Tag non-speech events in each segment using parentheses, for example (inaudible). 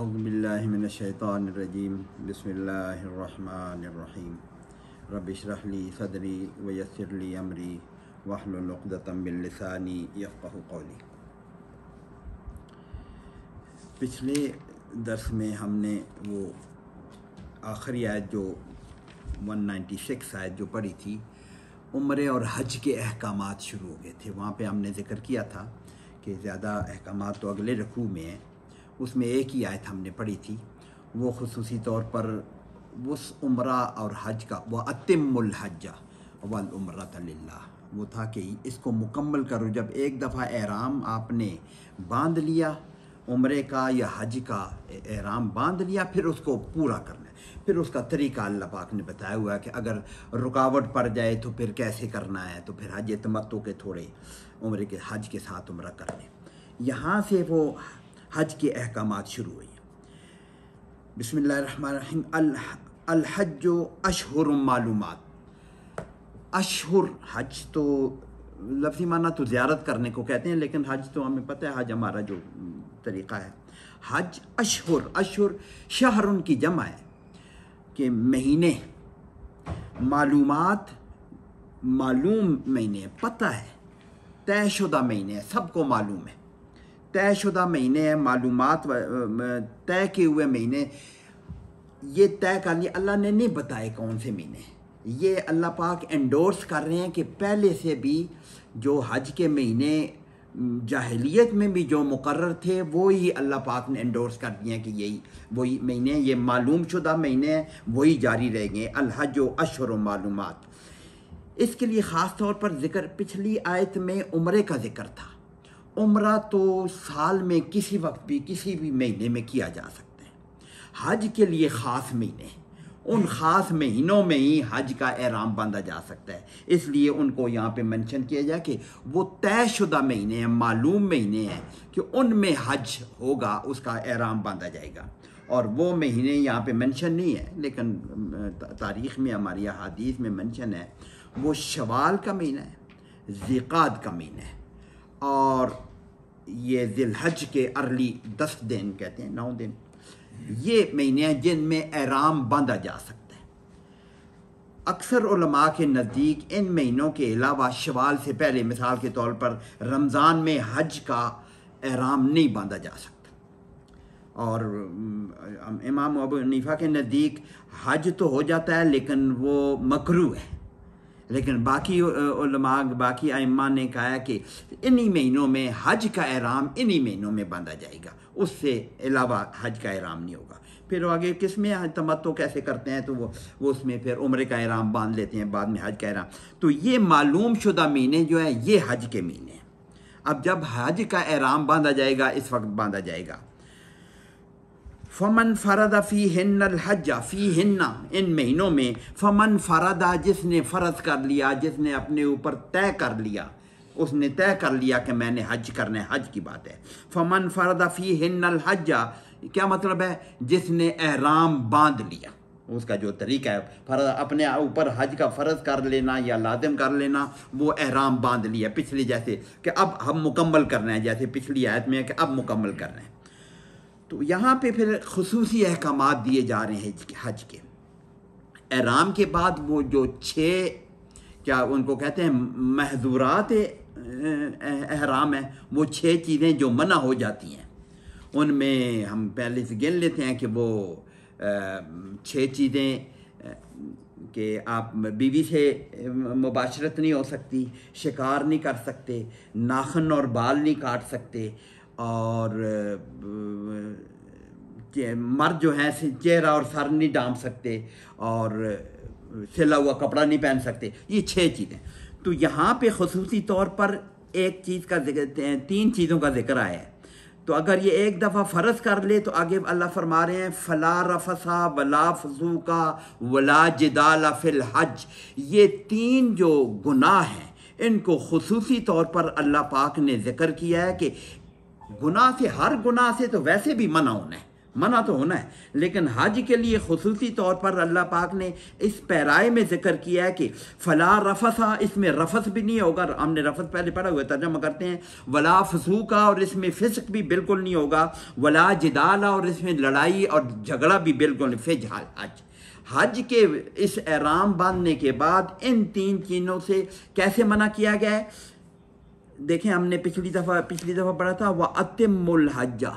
अज़बिल्लिमिनशैतरजीम बसमीम रबिशरली सदरी वयसरली अमरी वाहलतम्बिलसानी यफ़ली पिछले दर्स में हमने वो आखिरी आयत जो 196 आयत जो पढ़ी थी उम्र और हज के अहकाम शुरू हो गए थे वहाँ पे हमने ज़िक्र किया था कि ज़्यादा अहकाम तो अगले रकू में हैं उसमें एक ही आयत हमने पढ़ी थी वो खसूसी तौर पर उस उम्र और हज का वह अतिमुल हजा वल उम्रतल्ला वो था कि इसको मुकम्मल करो जब एक दफ़ा एहराम आपने बांध लिया उम्र का या हज का एहराम बांध लिया फिर उसको पूरा करना फिर उसका तरीका अल्लाह पाक ने बताया हुआ है कि अगर रुकावट पड़ जाए तो फिर कैसे करना है तो फिर हज तमत्तों के थोड़े उम्र के हज के साथ उम्र कर लें यहाँ से वो हज के अहकाम शुरू हुए हैं बसमीम अलहज अशहर मालूम अशहर हज तो लफ्ज़ी माना तो ज़्यारत करने को कहते हैं लेकिन हज तो हमें पता है हज हमारा जो तरीक़ा है हज अशहर अशहर शहर उनकी जमा है कि महीने मालूम मालूम महीने पता है तयशुदा महीने सबको मालूम है तयशुदा महीने हैं मालूम तय किए हुए महीने ये तय कर लिए अल्लाह ने नहीं बताए कौन से महीने ये अल्लाह पाक एंडोर्स कर रहे हैं कि पहले से भी जो हज के महीने जाहलीत में भी जो मुकर थे वो ही अल्लाह पाक ने एंडोर्स कर दिए हैं कि यही वही महीने ये मालूम शुदा महीने वही जारी रहेंगे अलहज अशर मालूम इसके लिए ख़ास तौर पर जिक्र पिछली आयत में उम्र का जिक्र था उम्र तो साल में किसी वक्त भी किसी भी महीने में किया जा सकता है हज के लिए ख़ास महीने हैं उन ख़ास महीनों में ही हज का एहराम बांधा जा सकता है इसलिए उनको यहाँ पे मेंशन किया जाए कि वो तयशुदा महीने हैं मालूम महीने हैं कि उनमें हज होगा उसका एहराम बांधा जाएगा और वो महीने यहाँ पे मेंशन नहीं है लेकिन तारीख़ में हमारी अदीस में मेंशन है वो शवाल का महीना है ज़िकात का महीना है और ये दिलहज के अर्ली दस दिन कहते हैं नौ दिन ये महीने हैं जिनमें आराम बांधा जा सकता है अक्सर उलमा के नज़दीक इन महीनों के अलावा शवाल से पहले मिसाल के तौर पर रमज़ान में हज का आराम नहीं बांधा जा सकता और इमाम अबू हनीफा के नज़दीक हज तो हो जाता है लेकिन वो मकरू है लेकिन बाकी उलमाग बाकी आइमा ने कहा कि इन्हीं महीनों में हज का एहराम इन्हीं महीनों में बांधा जाएगा उससे अलावा हज का एहराम नहीं होगा फिर आगे किस में हज कैसे करते हैं तो वो वो उसमें फिर उम्र का एहराम बांध लेते हैं बाद में हज का एहराम तो ये मालूम शुदा महीने जो है ये हज के महीने हैं अब जब हज का एहराम बांधा जाएगा इस वक्त बांधा जाएगा फमन फ़रदा फ़ी हन्नल हज़ फ़ी हन्ना इन महीनों में फमन फ़रदा जिसने फ़र्ज कर लिया जिसने अपने ऊपर तय कर लिया उसने तय कर लिया कि मैंने हज करना है हज की बात है फमन फ़रदा फ़ी हन्नल हज़ा क्या मतलब है जिसने एहराम बांध लिया उसका जो तरीका है फर्ज अपने ऊपर हज का फ़र्ज कर लेना या लादम कर लेना वो एहराम बांध लिया पिछली जैसे कि अब हम मुकम्मल करना है जैसे पिछली आयत में है कि अब मुकम्मल करना है तो यहाँ पे फिर खसूसी अहकाम दिए जा रहे हैं हज के एराम के बाद वो जो छः क्या उनको कहते हैं महजूरात अहराम है वो छः चीज़ें जो मना हो जाती हैं उनमें हम पहले से गिन लेते हैं कि वो छः चीज़ें कि आप बीवी से मुबाशरत नहीं हो सकती शिकार नहीं कर सकते नाखन और बाल नहीं काट सकते और मर्द जो है चेहरा और सर नहीं डाम सकते और सिला हुआ कपड़ा नहीं पहन सकते ये छः चीज़ें तो यहाँ पे खसूसी तौर पर एक चीज़ का जिक्र तीन चीज़ों का जिक्र आया है तो अगर ये एक दफ़ा फ़र्ज कर ले तो आगे अल्लाह फरमा रहे हैं फ़ला रफसा वला फजूका वला जिदाला फिल हज ये तीन जो गुनाह हैं इनको खसूसी तौर पर अल्लाह पाक ने जिक्र किया है कि गुनाह से हर गुनाह से तो वैसे भी मना होना है मना तो होना है लेकिन हज के लिए खसूसी तौर पर अल्लाह पाक ने इस पैराए में जिक्र किया है कि फ़ला रफसा इसमें रफस भी नहीं होगा हमने रफस पहले पढ़ा हुआ तर्जमा करते हैं वला फसूका और इसमें फिसक भी बिल्कुल नहीं होगा वला जिदाला और इसमें लड़ाई और झगड़ा भी बिल्कुल फिज हज हज के इस एहराम बांधने के बाद इन तीन चीज़ों से कैसे मना किया गया है देखें हमने पिछली दफ़ा पिछली दफ़ा पढ़ा था वह अतिमुल हज्जा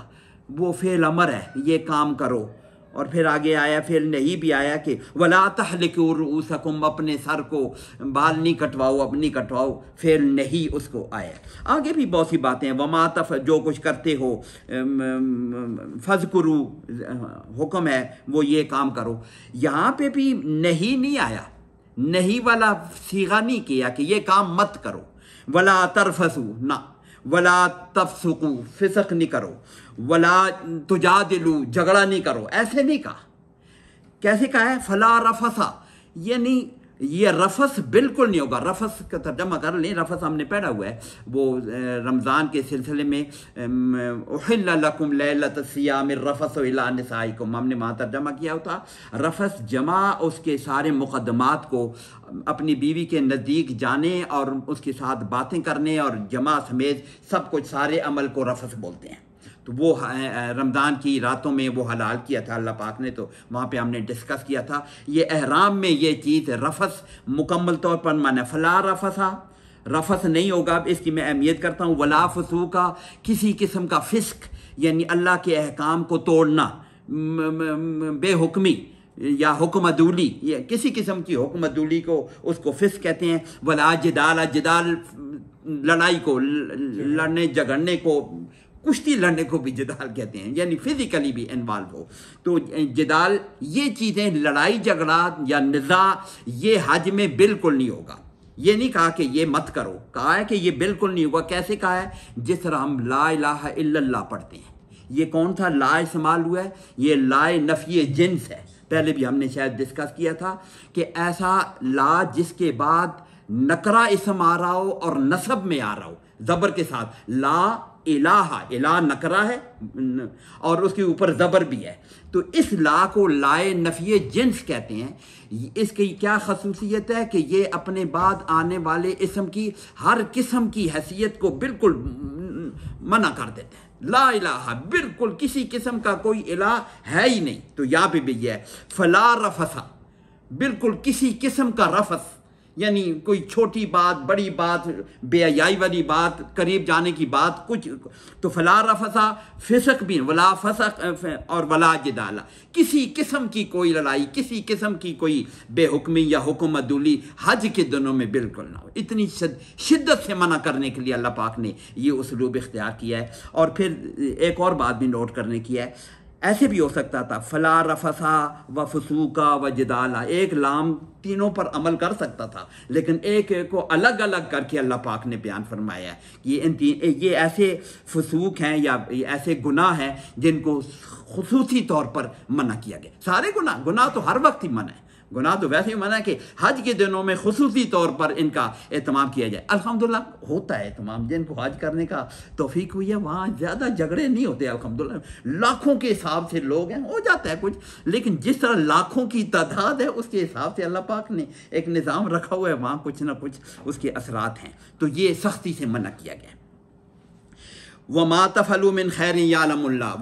वो फेल अमर है ये काम करो और फिर आगे आया फिर नहीं भी आया कि वला उसकुम अपने सर को बाल नहीं कटवाओ अब नहीं कटवाओ फिर नहीं उसको आया आगे भी बहुत सी बातें हैं वमा तफ जो कुछ करते हो फजकुरु हुक्म है वो ये काम करो यहाँ पे भी नहीं नहीं आया नहीं वाला सीगा नहीं किया कि ये काम मत करो वला तरफसू ना वला तफसकू फिसक नहीं करो वला तुजा दिलू झगड़ा नहीं करो ऐसे नहीं कहा कैसे कहा है फला रफसा ये नहीं ये रफस बिल्कुल नहीं होगा रफस का तर्जमा कर लें रफस हमने पैदा हुआ है वो रमज़ान के सिलसिले में उहिल्लकुम लतसियाम रफस वसाई को हमने वहाँ तर्जमा किया होता रफस जमा उसके सारे मुकदमात को अपनी बीवी के नज़दीक जाने और उसके साथ बातें करने और जमा समेत सब कुछ सारे अमल को रफस बोलते हैं तो वो रमज़ान की रातों में वो हलाल किया था अल्लाह पाक ने तो वहाँ पे हमने डिस्कस किया था ये अहराम में ये चीज़ रफस मुकम्मल तौर पर माना फला रफसा रफस नहीं होगा अब इसकी मैं अहमियत करता हूँ वला फसू का किसी किस्म का फिस्क यानी अल्लाह के अहकाम को तोड़ना बेहुक्मी या हुक्मदूली ये किसी किस्म की अदूली को उसको फिस कहते हैं वला जिदाल जिदाल लड़ाई को लड़ने झगड़ने को कुश्ती लड़ने को भी जदाल कहते हैं यानी फिजिकली भी इन्वॉल्व हो तो जदाल ये चीज़ें लड़ाई झगड़ा या निज़ा ये हज में बिल्कुल नहीं होगा ये नहीं कहा कि ये मत करो कहा है कि ये बिल्कुल नहीं होगा कैसे कहा है जिस तरह हम ला इला पढ़ते हैं ये कौन सा ला इस्तेमाल हुआ है ये लाए नफी जिन्स है पहले भी हमने शायद डिस्कस किया था कि ऐसा ला जिसके बाद नकरा इसम आ रहा हो और नसब में आ रहा हो ज़बर के साथ ला इलाहा इला नकरा है और उसके ऊपर ज़बर भी है तो इस ला को लाए नफिय जिन्स कहते हैं इसकी क्या खसूसियत है कि ये अपने बाद आने वाले इसम की हर किस्म की हैसियत को बिल्कुल मना कर देते हैं ला इलाहा बिल्कुल किसी किस्म का कोई इला है ही नहीं तो यहाँ पे भी यह है फला रफसा बिल्कुल किसी किस्म का रफस यानी कोई छोटी बात बड़ी बात बेयाई वाली बात करीब जाने की बात कुछ तो फला रफसा फिसक भी वला फसक और वला जदाला किसी किस्म की कोई लड़ाई किसी किस्म की कोई बेहुक्मी या हुक्म अदूली हज के दिनों में बिल्कुल ना हो इतनी शिद्दत से मना करने के लिए अल्लाह पाक ने ये उसलूब इख्तियार किया है और फिर एक और बात भी नोट करने की है ऐसे भी हो सकता था फला रफसा व फसूका व जदाला एक लाम तीनों पर अमल कर सकता था लेकिन एक एक को अलग अलग करके अल्लाह पाक ने बयान फरमाया ये कि इन तीन ये ऐसे फसूक हैं या ऐसे गुनाह हैं जिनको खसूसी तौर पर मना किया गया सारे गुनाह गुनाह तो हर वक्त ही मना है गुनाह तो वैसे ही मना है कि हज के दिनों में खसूसी तौर पर इनका अहतमाम किया जाए अलहमदिल्ला होता है तमाम जिनको हज करने का तोफीक हुई है वहाँ ज़्यादा झगड़े नहीं होते अलहमदिल्ला लाखों के हिसाब से लोग हैं हो जाता है कुछ लेकिन जिस तरह लाखों की तादाद है उसके हिसाब से अल्लाह पाक ने एक निज़ाम रखा हुआ है वहाँ कुछ ना कुछ उसके असरात हैं तो ये सख्ती से मना किया गया व वमा तफ़लू खैर खैर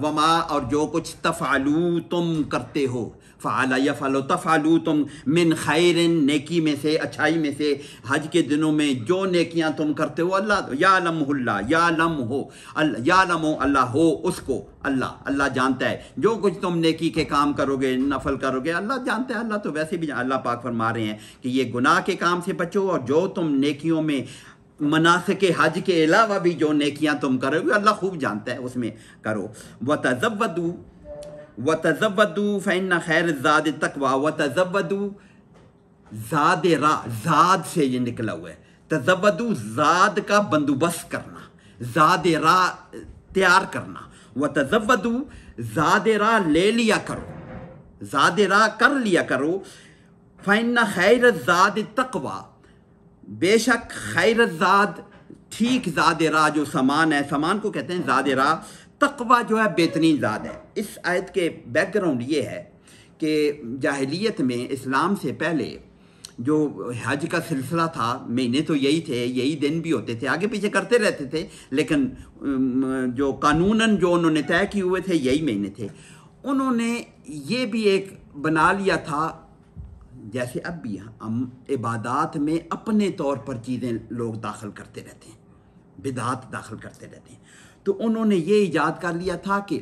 व माँ और जो कुछ तफ़ालू तुम करते हो फ़ाला या फ़ालो तफ़ालू तुम मिन खैर नेकी में से अच्छाई में से हज के दिनों में जो नेकियाँ तुम करते हो अल्लाह या लम्हुल्ला या लम हो या या लमो अल्लाह हो उसको अल्लाह अल्लाह जानता है जो कुछ तुम नेकी के काम करोगे नफल करोगे अल्लाह जानता है अल्लाह तो वैसे भी अल्लाह पाक फरमा रहे हैं कि ये गुनाह के काम से बचो और जो तुम नेकियों में के हज के अलावा भी जो नेकियां तुम करोगे अल्लाह खूब जानता है उसमें करो व तजब्बू व तजवदू फ़ैन खैर ज़ाद तकवा व तजवदू ज़ाद राद से ये निकला हुआ है तजवदू ज़ाद का बंदोबस्त करना ज़ाद रा तैयार करना व तजवदू ज़ाद रा ले लिया करो ज़ाद रा कर लिया करो फ़ैन खैर ज़ाद तकवा बेशक खैर ज़ाद ठीक ज़ाद रा जो सामान है सामान को कहते हैं ज़ाद रा तकबा जो है बेहतरीन ज़ात है इस आयत के बैकग्राउंड ये है कि जाहलीत में इस्लाम से पहले जो हज का सिलसिला था महीने तो यही थे यही दिन भी होते थे आगे पीछे करते रहते थे लेकिन जो कानूनन जो उन्होंने तय किए हुए थे यही महीने थे उन्होंने ये भी एक बना लिया था जैसे अब भी हम इबादात में अपने तौर पर चीज़ें लोग दाखिल करते रहते हैं बिदात दाखिल करते रहते हैं तो उन्होंने ये ईजाद कर लिया था कि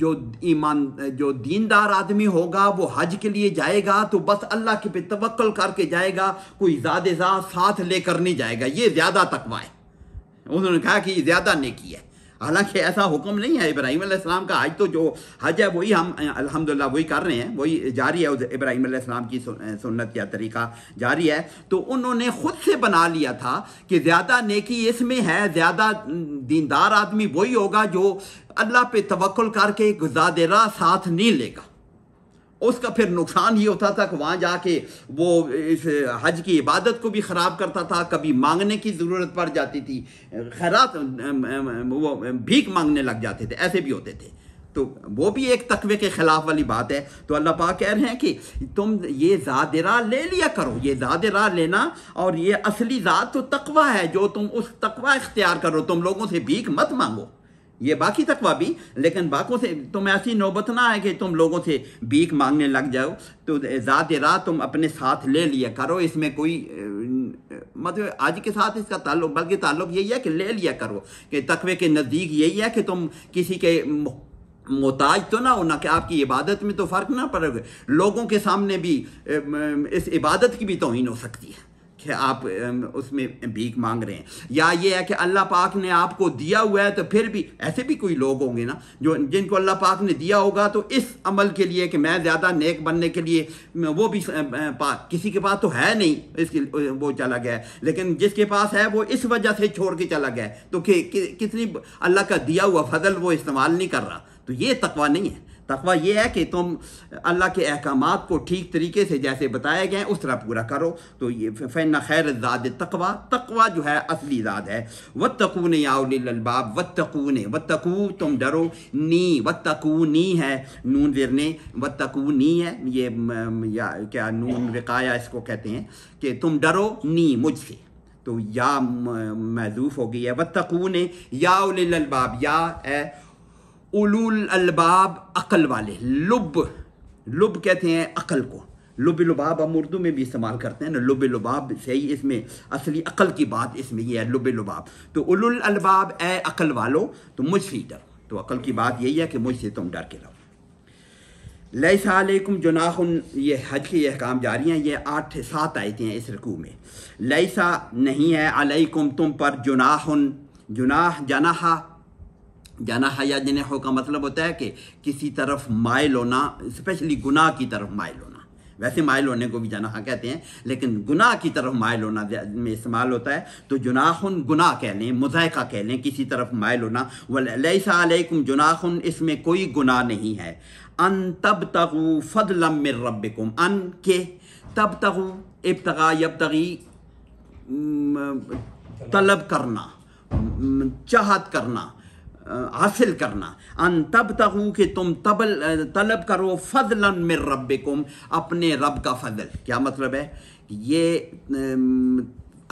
जो ईमान जो दीनदार आदमी होगा वो हज के लिए जाएगा तो बस अल्लाह के पे तवक्ल करके जाएगा कोई ज़्यादा साथ लेकर नहीं जाएगा ये ज़्यादा तकवा है उन्होंने कहा कि ज़्यादा नेकी है हालांकि ऐसा हुक्म नहीं है इब्राहिम अलैहिस्सलाम का हज तो जो हज है वही हम अल्हम्दुलिल्लाह वही कर रहे हैं वही जारी है इब्राहिम अलैहिस्सलाम की सुन्नत या तरीका जारी है तो उन्होंने खुद से बना लिया था कि ज़्यादा नेकी इसमें है ज़्यादा दीनदार आदमी वही होगा जो अल्लाह पे तवक्ल करके गुजादेरा साथ नहीं लेगा उसका फिर नुकसान ये होता था कि वहाँ जाके वो इस हज की इबादत को भी ख़राब करता था कभी मांगने की ज़रूरत पड़ जाती थी खैरात वो भीख मांगने लग जाते थे ऐसे भी होते थे तो वो भी एक तकवे के ख़िलाफ़ वाली बात है तो अल्लाह पाक कह रहे हैं कि तुम ये जाद राह ले लिया करो ये ज़ाद राह लेना और ये असली ज़ात तो तकवा है जो तुम उस तकवा इख्तियार करो तुम लोगों से भीख मत मांगो ये बाकी तकवा भी लेकिन बाकों से तुम ऐसी नौबत ना है कि तुम लोगों से बीक मांगने लग जाओ तो ज़ात राह तुम अपने साथ ले लिया करो इसमें कोई मतलब आज के साथ इसका ताल्लुक बल्कि ताल्लुक यही है कि ले लिया करो कि तकवे के नज़दीक यही है कि तुम किसी के मोहताज तो ना हो ना कि आपकी इबादत में तो फ़र्क ना पड़ेगा लोगों के सामने भी इस इबादत की भी तोहन हो सकती है आप उसमें भीख मांग रहे हैं या ये है कि अल्लाह पाक ने आपको दिया हुआ है तो फिर भी ऐसे भी कोई लोग होंगे ना जो जिनको अल्लाह पाक ने दिया होगा तो इस अमल के लिए कि मैं ज़्यादा नेक बनने के लिए वो भी किसी के पास तो है नहीं इसकी वो चला गया लेकिन जिसके पास है वो इस वजह से छोड़ के चला गया तो कि, कि, कितनी अल्लाह का दिया हुआ फजल वो इस्तेमाल नहीं कर रहा तो ये तकवा नहीं है तकवा यह है कि तुम अल्लाह के अहकाम को ठीक तरीके से जैसे बताए गए उस तरह पूरा करो तो ये फ़ैन खैर ज़ाद तकवा तकवा जो है असली ज़ाद है व तकून याबाब व तकून व तकू तुम डरो नी व नी है नून विरने व तकू नी है ये या क्या नून विकाया इसको कहते हैं कि तुम डरो नी मुझसे तो या महजूफ़ हो गई है व तकून याबाब या, या ए उलूल अलबाब अकल वाले लुब लुब कहते हैं अकल को लुब लुबाब हम उर्दू में भी इस्तेमाल करते हैं ना लुब लुबाब सही इसमें असली अकल की बात इसमें यह है लुब लुबाब तो उलुल अलबाब ए अकल वालो तो मुझसे डरो तो अकल की बात यही है कि मुझसे तुम डर के रहो लईसाकुम जुनाह ये हज के अहकाम जारी हैं ये आठ सात आयतें हैं इस रकू में लईसा नहीं है अलैकुम तुम पर जुनाह जुनाह जनाहा जाना हया हो का मतलब होता है कि किसी तरफ माइल होना स्पेशली गुनाह की तरफ माइल होना वैसे माइल होने को भी जनाहा कहते हैं लेकिन गुनाह की तरफ माइल होना में इस्तेमाल होता है तो जुनाहन गुनाह कह लें मुजायका कह लें किसी तरफ माइल होना वलैसम जुनाख़ुन इसमें कोई गुनाह नहीं है अन तब तगु फदलम रबकुम अन के तब तगु इब्तगा यब तगी तलब करना चाहत करना हासिल करना अन तब तक हूँ कि तुम तबल तलब करो फजल मिर रब अपने रब का फजल क्या मतलब है ये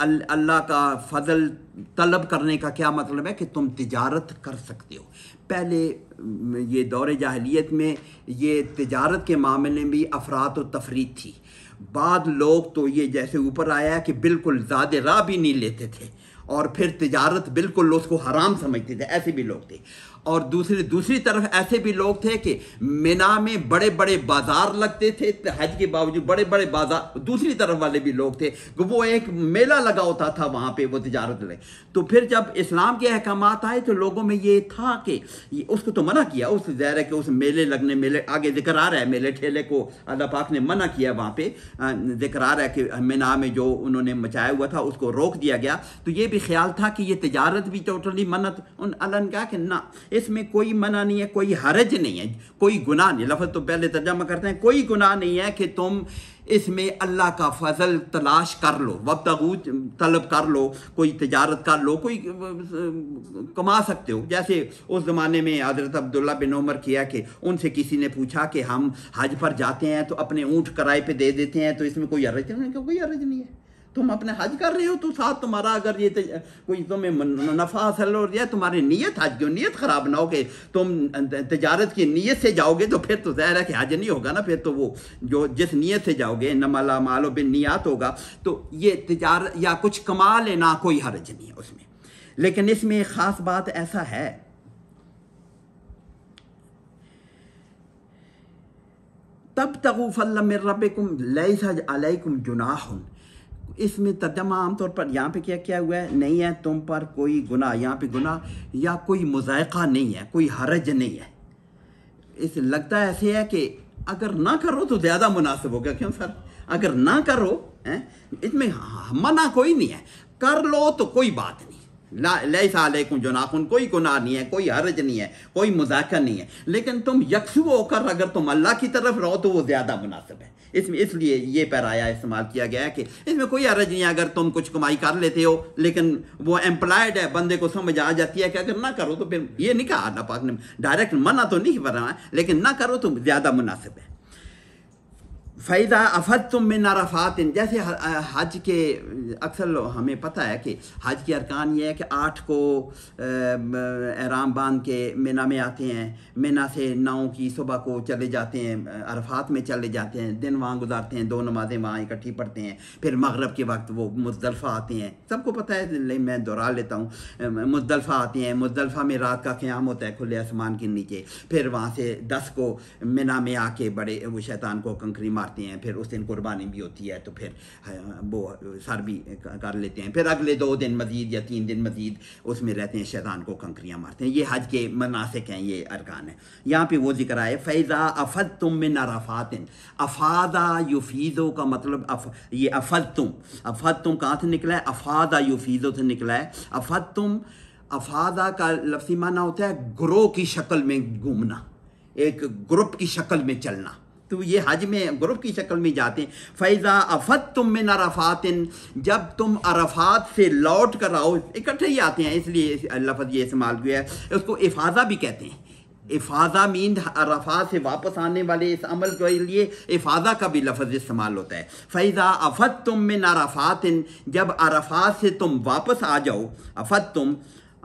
अल्लाह का फजल तलब करने का क्या मतलब है कि तुम तजारत कर सकते हो पहले ये दौर जाहलीत में ये तजारत के मामले में भी अफरात और तफरी थी बाद लोग तो ये जैसे ऊपर आया कि बिल्कुल ज़्यादा राह भी नहीं लेते थे और फिर तिजारत बिल्कुल उसको हराम समझते थे ऐसे भी लोग थे और दूसरे दूसरी तरफ ऐसे भी लोग थे कि मिना में बड़े बड़े बाजार लगते थे हज के बावजूद बड़े बड़े बाजार दूसरी तरफ वाले भी लोग थे वो एक मेला लगा होता था वहाँ पे वो तजारत ले तो फिर जब इस्लाम के अहकाम आए तो लोगों में ये था कि ये उसको तो मना किया उस जहर के उस मेले लगने मेले आगे जिक्र आ रहा है मेले ठेले को अल्लाह पाक ने मना किया वहाँ पे जिक्र आ रहा है कि मीना में जो उन्होंने मचाया हुआ था उसको रोक दिया गया तो ये भी ख्याल था कि ये तजारत भी टोटली मन्नत उन अल्लाह ने कहा कि ना इसमें कोई मना नहीं है कोई हरज नहीं है कोई गुनाह नहीं लफज तो पहले तर्जमा करते हैं कोई गुनाह नहीं है कि तुम इसमें अल्लाह का फजल तलाश कर लो वक्त तलब कर लो कोई तजारत कर लो कोई कमा सकते हो जैसे उस ज़माने में हज़रत अब्दुल्ला बिन उमर किया कि उनसे किसी ने पूछा कि हम हज पर जाते हैं तो अपने ऊँट किराए पर दे देते हैं तो इसमें कोई हरज नहीं कोई हरज नहीं है तुम अपने हज कर रहे हो तो साथ तुम्हारा अगर ये कोई तुम्हें नफा हासिल हो रहा है तुम्हारी नीयत हज की नीयत ख़राब ना हो के तुम तजारत की नीयत से जाओगे तो फिर तो ज़ाहिर है कि हज नहीं होगा ना फिर तो वो जो जिस नीयत से जाओगे नमला मालो बिन नियात होगा तो ये तजार या कुछ कमा लेना कोई हर्ज नहीं है उसमें लेकिन इसमें ख़ास बात ऐसा है तब तक तगूफ़ल्ला रबकुम लईसा अलैकुम जुनाह इसमें तर्जमा आमतौर पर यहाँ पे क्या क्या हुआ है नहीं है तुम पर कोई गुना यहाँ पे गुनाह या कोई मुजायका नहीं है कोई हरज नहीं है इस लगता ऐसे है कि अगर ना करो तो ज़्यादा मुनासिब होगा क्यों सर अगर ना करो हैं इसमें मना कोई नहीं है कर लो तो कोई बात नहीं जो नाखुन कोई गुनाह नहीं है कोई हरज नहीं है कोई मुजाकर नहीं है लेकिन तुम यकसू होकर अगर तुम अल्लाह की तरफ रहो तो वो ज़्यादा मुनासिब है इसमें इसलिए ये पैराया इस्तेमाल किया गया है कि इसमें कोई हरज नहीं है अगर तुम कुछ कमाई कर लेते हो लेकिन वो एम्प्लॉयड है बंदे को समझ आ जाती है कि अगर ना करो तो फिर ये नहीं कहा अल्लाह पाक ने डायरेक्ट मना तो नहीं बना लेकिन ना करो तो ज़्यादा मुनासिब है फ़ैदा अफद तुम में नराफात जैसे हज के अक्सर हमें पता है कि हज के अरकान ये है कि आठ को आराम बांध के मीना में आते हैं मीना से नौ की सुबह को चले जाते हैं अरफात में चले जाते हैं दिन वहाँ गुजारते हैं दो नमाज़ें वहाँ इकट्ठी पढ़ते हैं फिर मगरब के वक्त वो मुजदलफ़ा आते हैं सबको पता है मैं दोहरा लेता हूँ मुजदलफ़ा आते हैं मुजदलफ़ा में रात का क़्याम होता है खुले आसमान के नीचे फिर वहाँ से दस को मीना में आके बड़े वो शैतान को कंकरी मारते आते हैं फिर उस दिन कुर्बानी भी होती है तो फिर हाँ, वो सर भी कर लेते हैं फिर अगले दो दिन मजीद या तीन दिन मजीद उसमें रहते हैं शैतान को कंकरियाँ मारते हैं ये हज के मनासिक हैं ये अरकान है यहाँ पर वो जिक्र आए फैज़ा अफद तुम में नरफातिन अफादा युफीज़ो का मतलब अफ ये अफद तुम अफद तुम कहाँ से निकला है अफादा युफीज़ो से निकला है अफद तुम अफादा का लफसी माना होता है ग्रोह की शक्ल में घूमना एक ग्रुप की शक्ल में चलना तो ये हज में ग्रुप की शक्ल में जाते हैं फैज़ा अफत तुम में नरफातिन जब तुम अरफात से लौट कर आओ इकट्ठे ही आते हैं इसलिए लफ्ज़ ये इस्तेमाल किया है उसको इफाजा भी कहते हैं इफाजा मीन अरफा से वापस आने वाले इस अमल के लिए इफाजा का भी लफज इस्तेमाल होता है फ़ैज़ा अफत तुम में नारफातिन जब अरफात से तुम वापस आ जाओ अफत तुम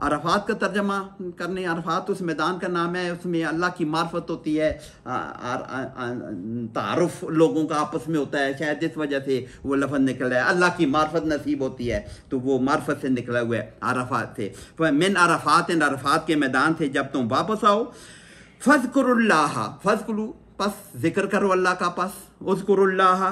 अरफात का तर्जमा करने अरफात उस मैदान का नाम है उसमें अल्लाह की मार्फत होती है तारफ़ लोगों का आपस में होता है शायद जिस वजह से वो लफज निकला है अल्लाह की मार्फत नसीब होती है तो वो मार्फत से निकला हुआ है अरफात से मिन अरफात इन अरफात के मैदान से जब तुम वापस आओ फजकर फजकुल पस जिक्र करो अल्लाह का पस उसकुरुल्लाह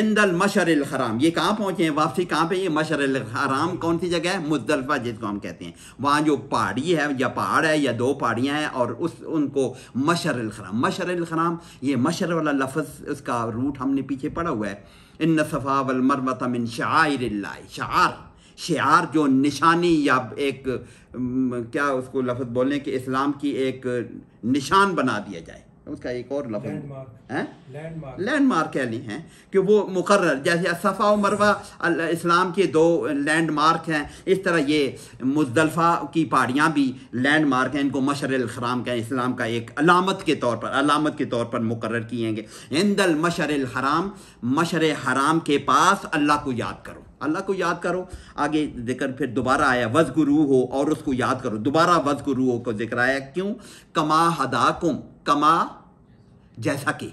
इंदल मशर हराम ये कहाँ पहुँचे हैं वापसी कहाँ पे ये मशर हराम कौन सी जगह है मुजलफ़ा जिसको हम कहते हैं वहाँ जो पहाड़ी है या पहाड़ है या दो पहाड़ियाँ हैं और उस उनको मशर हराम मशर हराम ये मशर वाला लफज उसका रूट हमने पीछे पड़ा हुआ है इन सफ़ा वलमरमतम इन शायर शार शार जो निशानी या एक क्या उसको लफ्ज़ बोलें कि इस्लाम की एक निशान बना दिया जाए उसका एक और लफ है लैंडमार्क यानी हैं कि वो मुकर जैसे सफ़ा और मरवा इस्लाम के दो लैंडमार्क हैं इस तरह ये मुजलफ़ा की पहाड़ियाँ भी लैंडमार्क हैं इनको मशर हराम का इस्लाम का एक अलामत के तौर पर अलामत के तौर पर मुकर किएंगे हिंदल मशर हराम मशर हराम के पास अल्लाह को याद करो अल्लाह को याद करो आगे जिक्र फिर दोबारा आया वज गुरु हो और उसको याद करो दोबारा वज गुरु हो को जिक्र आया क्यों कमा हदाकुम कमा जैसा कि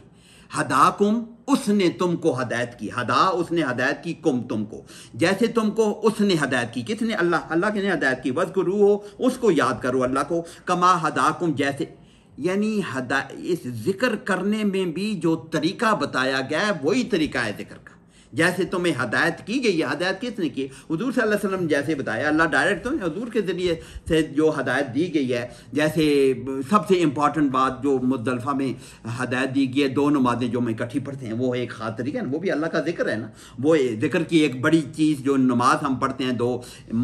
हदाकुम उसने तुमको हदायत की हदा उसने हदायत की कुम तुमको जैसे तुमको उसने हदायत की किसने अल्लाह अल्लाह ने हदायत की वज गुरु हो उसको याद करो अल्लाह को कमा हदाकुम जैसे यानी हदा इस जिक्र करने में भी जो तरीका बताया गया है वही तरीका है जिक्र का जैसे तुम्हें तो हदायत की गई है हदायत किसने की हजूर सल्लम जैसे बताया अल्लाह डायरेक्ट तो हजूर के ज़रिए से जो हदायत दी गई है जैसे सबसे इंपॉर्टेंट बात जो मुजलफ़ा में हदायत दी गई है दो नमाजें जो मैं इकट्ठी पढ़ते हैं वो एक खास तरीका है ना वो भी अल्लाह का जिक्र है ना वो जिक्र की एक बड़ी चीज़ जो नमाज हम पढ़ते हैं दो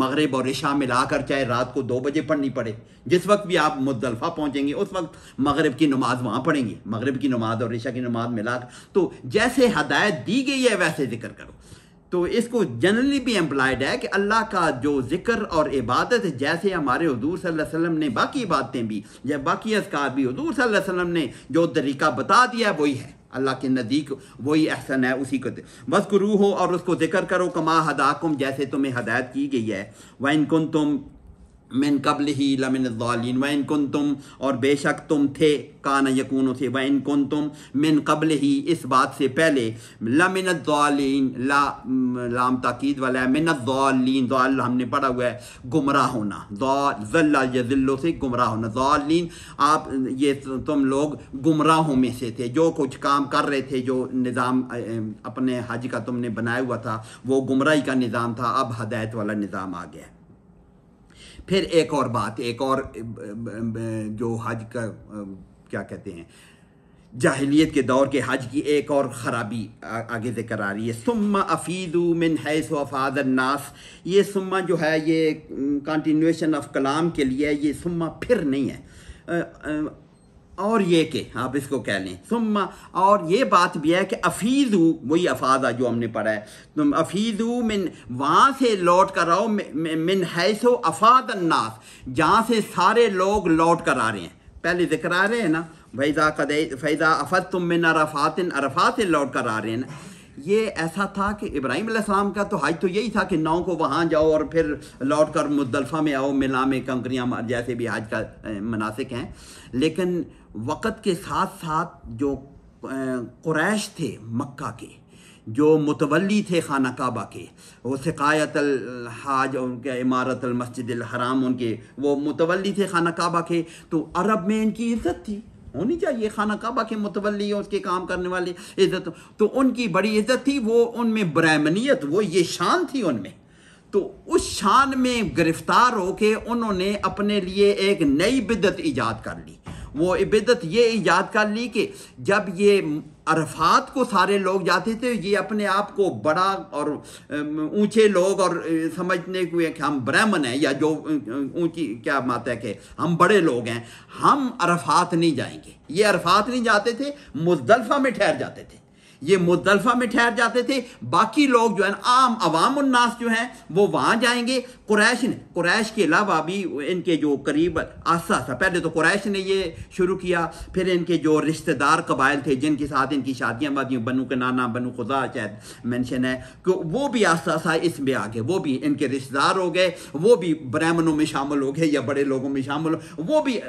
मगरब और रिशा में ला कर चाहे रात को दो बजे पढ़नी पड़े जिस वक्त भी आप मुजलफ़ा पहुँचेंगे उस वक्त मगरब की नमाज वहाँ पढ़ेंगे मगरब की नमाज और रिशा की नमाज मिला तो जैसे हदायत दी गई है वैसे जिक्र करो तो इसको जनरली भी एम्प्लाइड है कि अल्लाह का जो जिक्र और इबादत जैसे हमारे हजूर वसल्लम ने बाकी बातें भी या बाकी असकार भी हजूर वसल्लम ने जो तरीका बता दिया वही है अल्लाह के नज़दीक वही अहसन है उसी को बस वस्करू हो और उसको जिक्र करो कमा हदाकुम जैसे तुम्हें हदायत की गई है वन कुन तुम मिन कबल ही लमिन व इन कन तुम और बेशक तुम थे कान यकून थे वन कुन कन तुम मिन कबल ही इस बात से पहले लमिन ालीन ला लाम ताकीद वाला है मिनतीन दाल हमने पढ़ा हुआ है गुमराह होना जल्ला से गुमराह होना दालीन आप ये तुम लोग गुमराहों में से थे जो कुछ काम कर रहे थे जो निज़ाम अपने हज का तुमने बनाया हुआ था वो गुमराही का निज़ाम था अब हदायत वाला निज़ाम आ गया है फिर एक और बात एक और जो हज का क्या कहते हैं जाहिलियत के दौर के हज की एक और ख़राबी आगे जिक्र आ रही है सुम्मा अफीदू मिन हैस अफाद नास ये सुम्मा जो है ये कंटिन्यूशन ऑफ कलाम के लिए ये सुम्मा फिर नहीं है और ये के आप इसको कह लें सुम्मा और ये बात भी है कि अफीज़ू वही अफाजा जो हमने पढ़ा है तुम तो अफीज़ू मिन वहाँ से लौट कर आओ मिन हैसो अफाद अन्नास जहाँ से सारे लोग लौट कर आ रहे हैं पहले जिक्र आ रहे हैं ना फैज़ा कद फैज़ा अफद तुम मिन अरफातिन अरफात से लौट कर आ रहे हैं ना ये ऐसा था कि इब्राहिम का तो हज तो यही था कि नाव को वहाँ जाओ और फिर लौट कर मुजदलफ़ा में आओ मिला में कंकरियाँ जैसे भी हज का मनासिक हैं लेकिन वक़्त के साथ साथ जो क्रैश थे मक्का के जो मुतवली थे खाना काबा के वो शिकायत हाज उनके इमारत मस्जिद हराम उनके वो मुतवली थे खाना काबा के तो अरब में इनकी इज़्ज़त थी होनी चाहिए खाना काबा के मुतवली और उसके काम करने वाले इज़्ज़त तो उनकी बड़ी इज़्ज़त थी वो उनमें ब्रह्मनीत वो ये शान थी उनमें तो उस शान में गिरफ्तार होके उन्होंने अपने लिए एक नई बिदत ईजाद कर ली वो इबादत ये याद कर ली कि जब ये अरफात को सारे लोग जाते थे ये अपने आप को बड़ा और ऊंचे लोग और समझने को कि हम ब्राह्मण हैं या जो ऊंची क्या माता के हम बड़े लोग हैं हम अरफात नहीं जाएंगे ये अरफात नहीं जाते थे मुजदलफा में ठहर जाते थे ये मुजदलफा में ठहर जाते थे बाकी लोग जो है आम अवाम उन्नास जो हैं वो वहाँ जाएंगे कुरैश ने कुरैश के अलावा भी इनके जो करीब आस्ता था पहले तो कुरैश ने ये शुरू किया फिर इनके जो रिश्तेदार कबाइल थे जिनके साथ इनकी शादियाँ वादियों बनू के नाना बनू खुदा शायद मैंशन है कि वो भी आस्ता सा इसमें आ गए वो भी इनके रिश्तेदार हो गए वो भी ब्राह्मणों में शामिल हो गए या बड़े लोगों में शामिल हो वो भी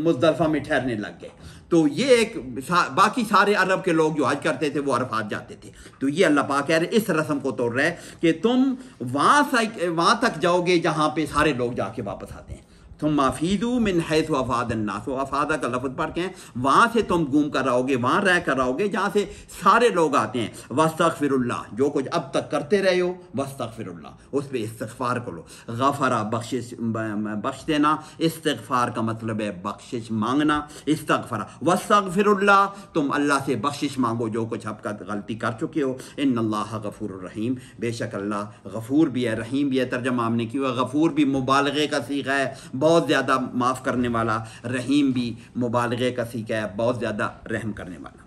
मुजदलफा में ठहरने लग गए तो ये एक सा, बाकी सारे अरब के लोग जो हज करते थे वो अरफात जाते थे तो ये अल्लाह पाक कह रहे इस रस्म को तोड़ रहे कि तुम वहाँ से वहाँ तक जाओगे जहाँ पे सारे लोग जाके वापस आते हैं तुम माफीदू मिन हैथ अफाद अन्नास अफादा का लफ्ज़ पढ़ के हैं वहाँ से तुम घूम कर आओगे वहाँ रह कर आओगे जहाँ से सारे लोग आते हैं वस्त फिरल्ला जो कुछ अब तक करते रहे हो वस्तक फिरल्ला उस पर इस्तफार करो गफरा बख्शिश बख्श देना इस्तफार का मतलब है बख्शिश मांगना इस्तफरा वस्तक फिरल्ला तुम अल्लाह से बख्शिश मांगो जो कुछ आपका गलती कर चुके हो इन अल्लाह गफूर रहीम बेशक अल्लाह गफूर भी है रहीम भी है तर्जमा हमने किया गफूर भी मुबालगे का सीखा है बहुत ज़्यादा माफ़ करने वाला रहीम भी मुबालगे का सीखा है बहुत ज़्यादा रहम करने वाला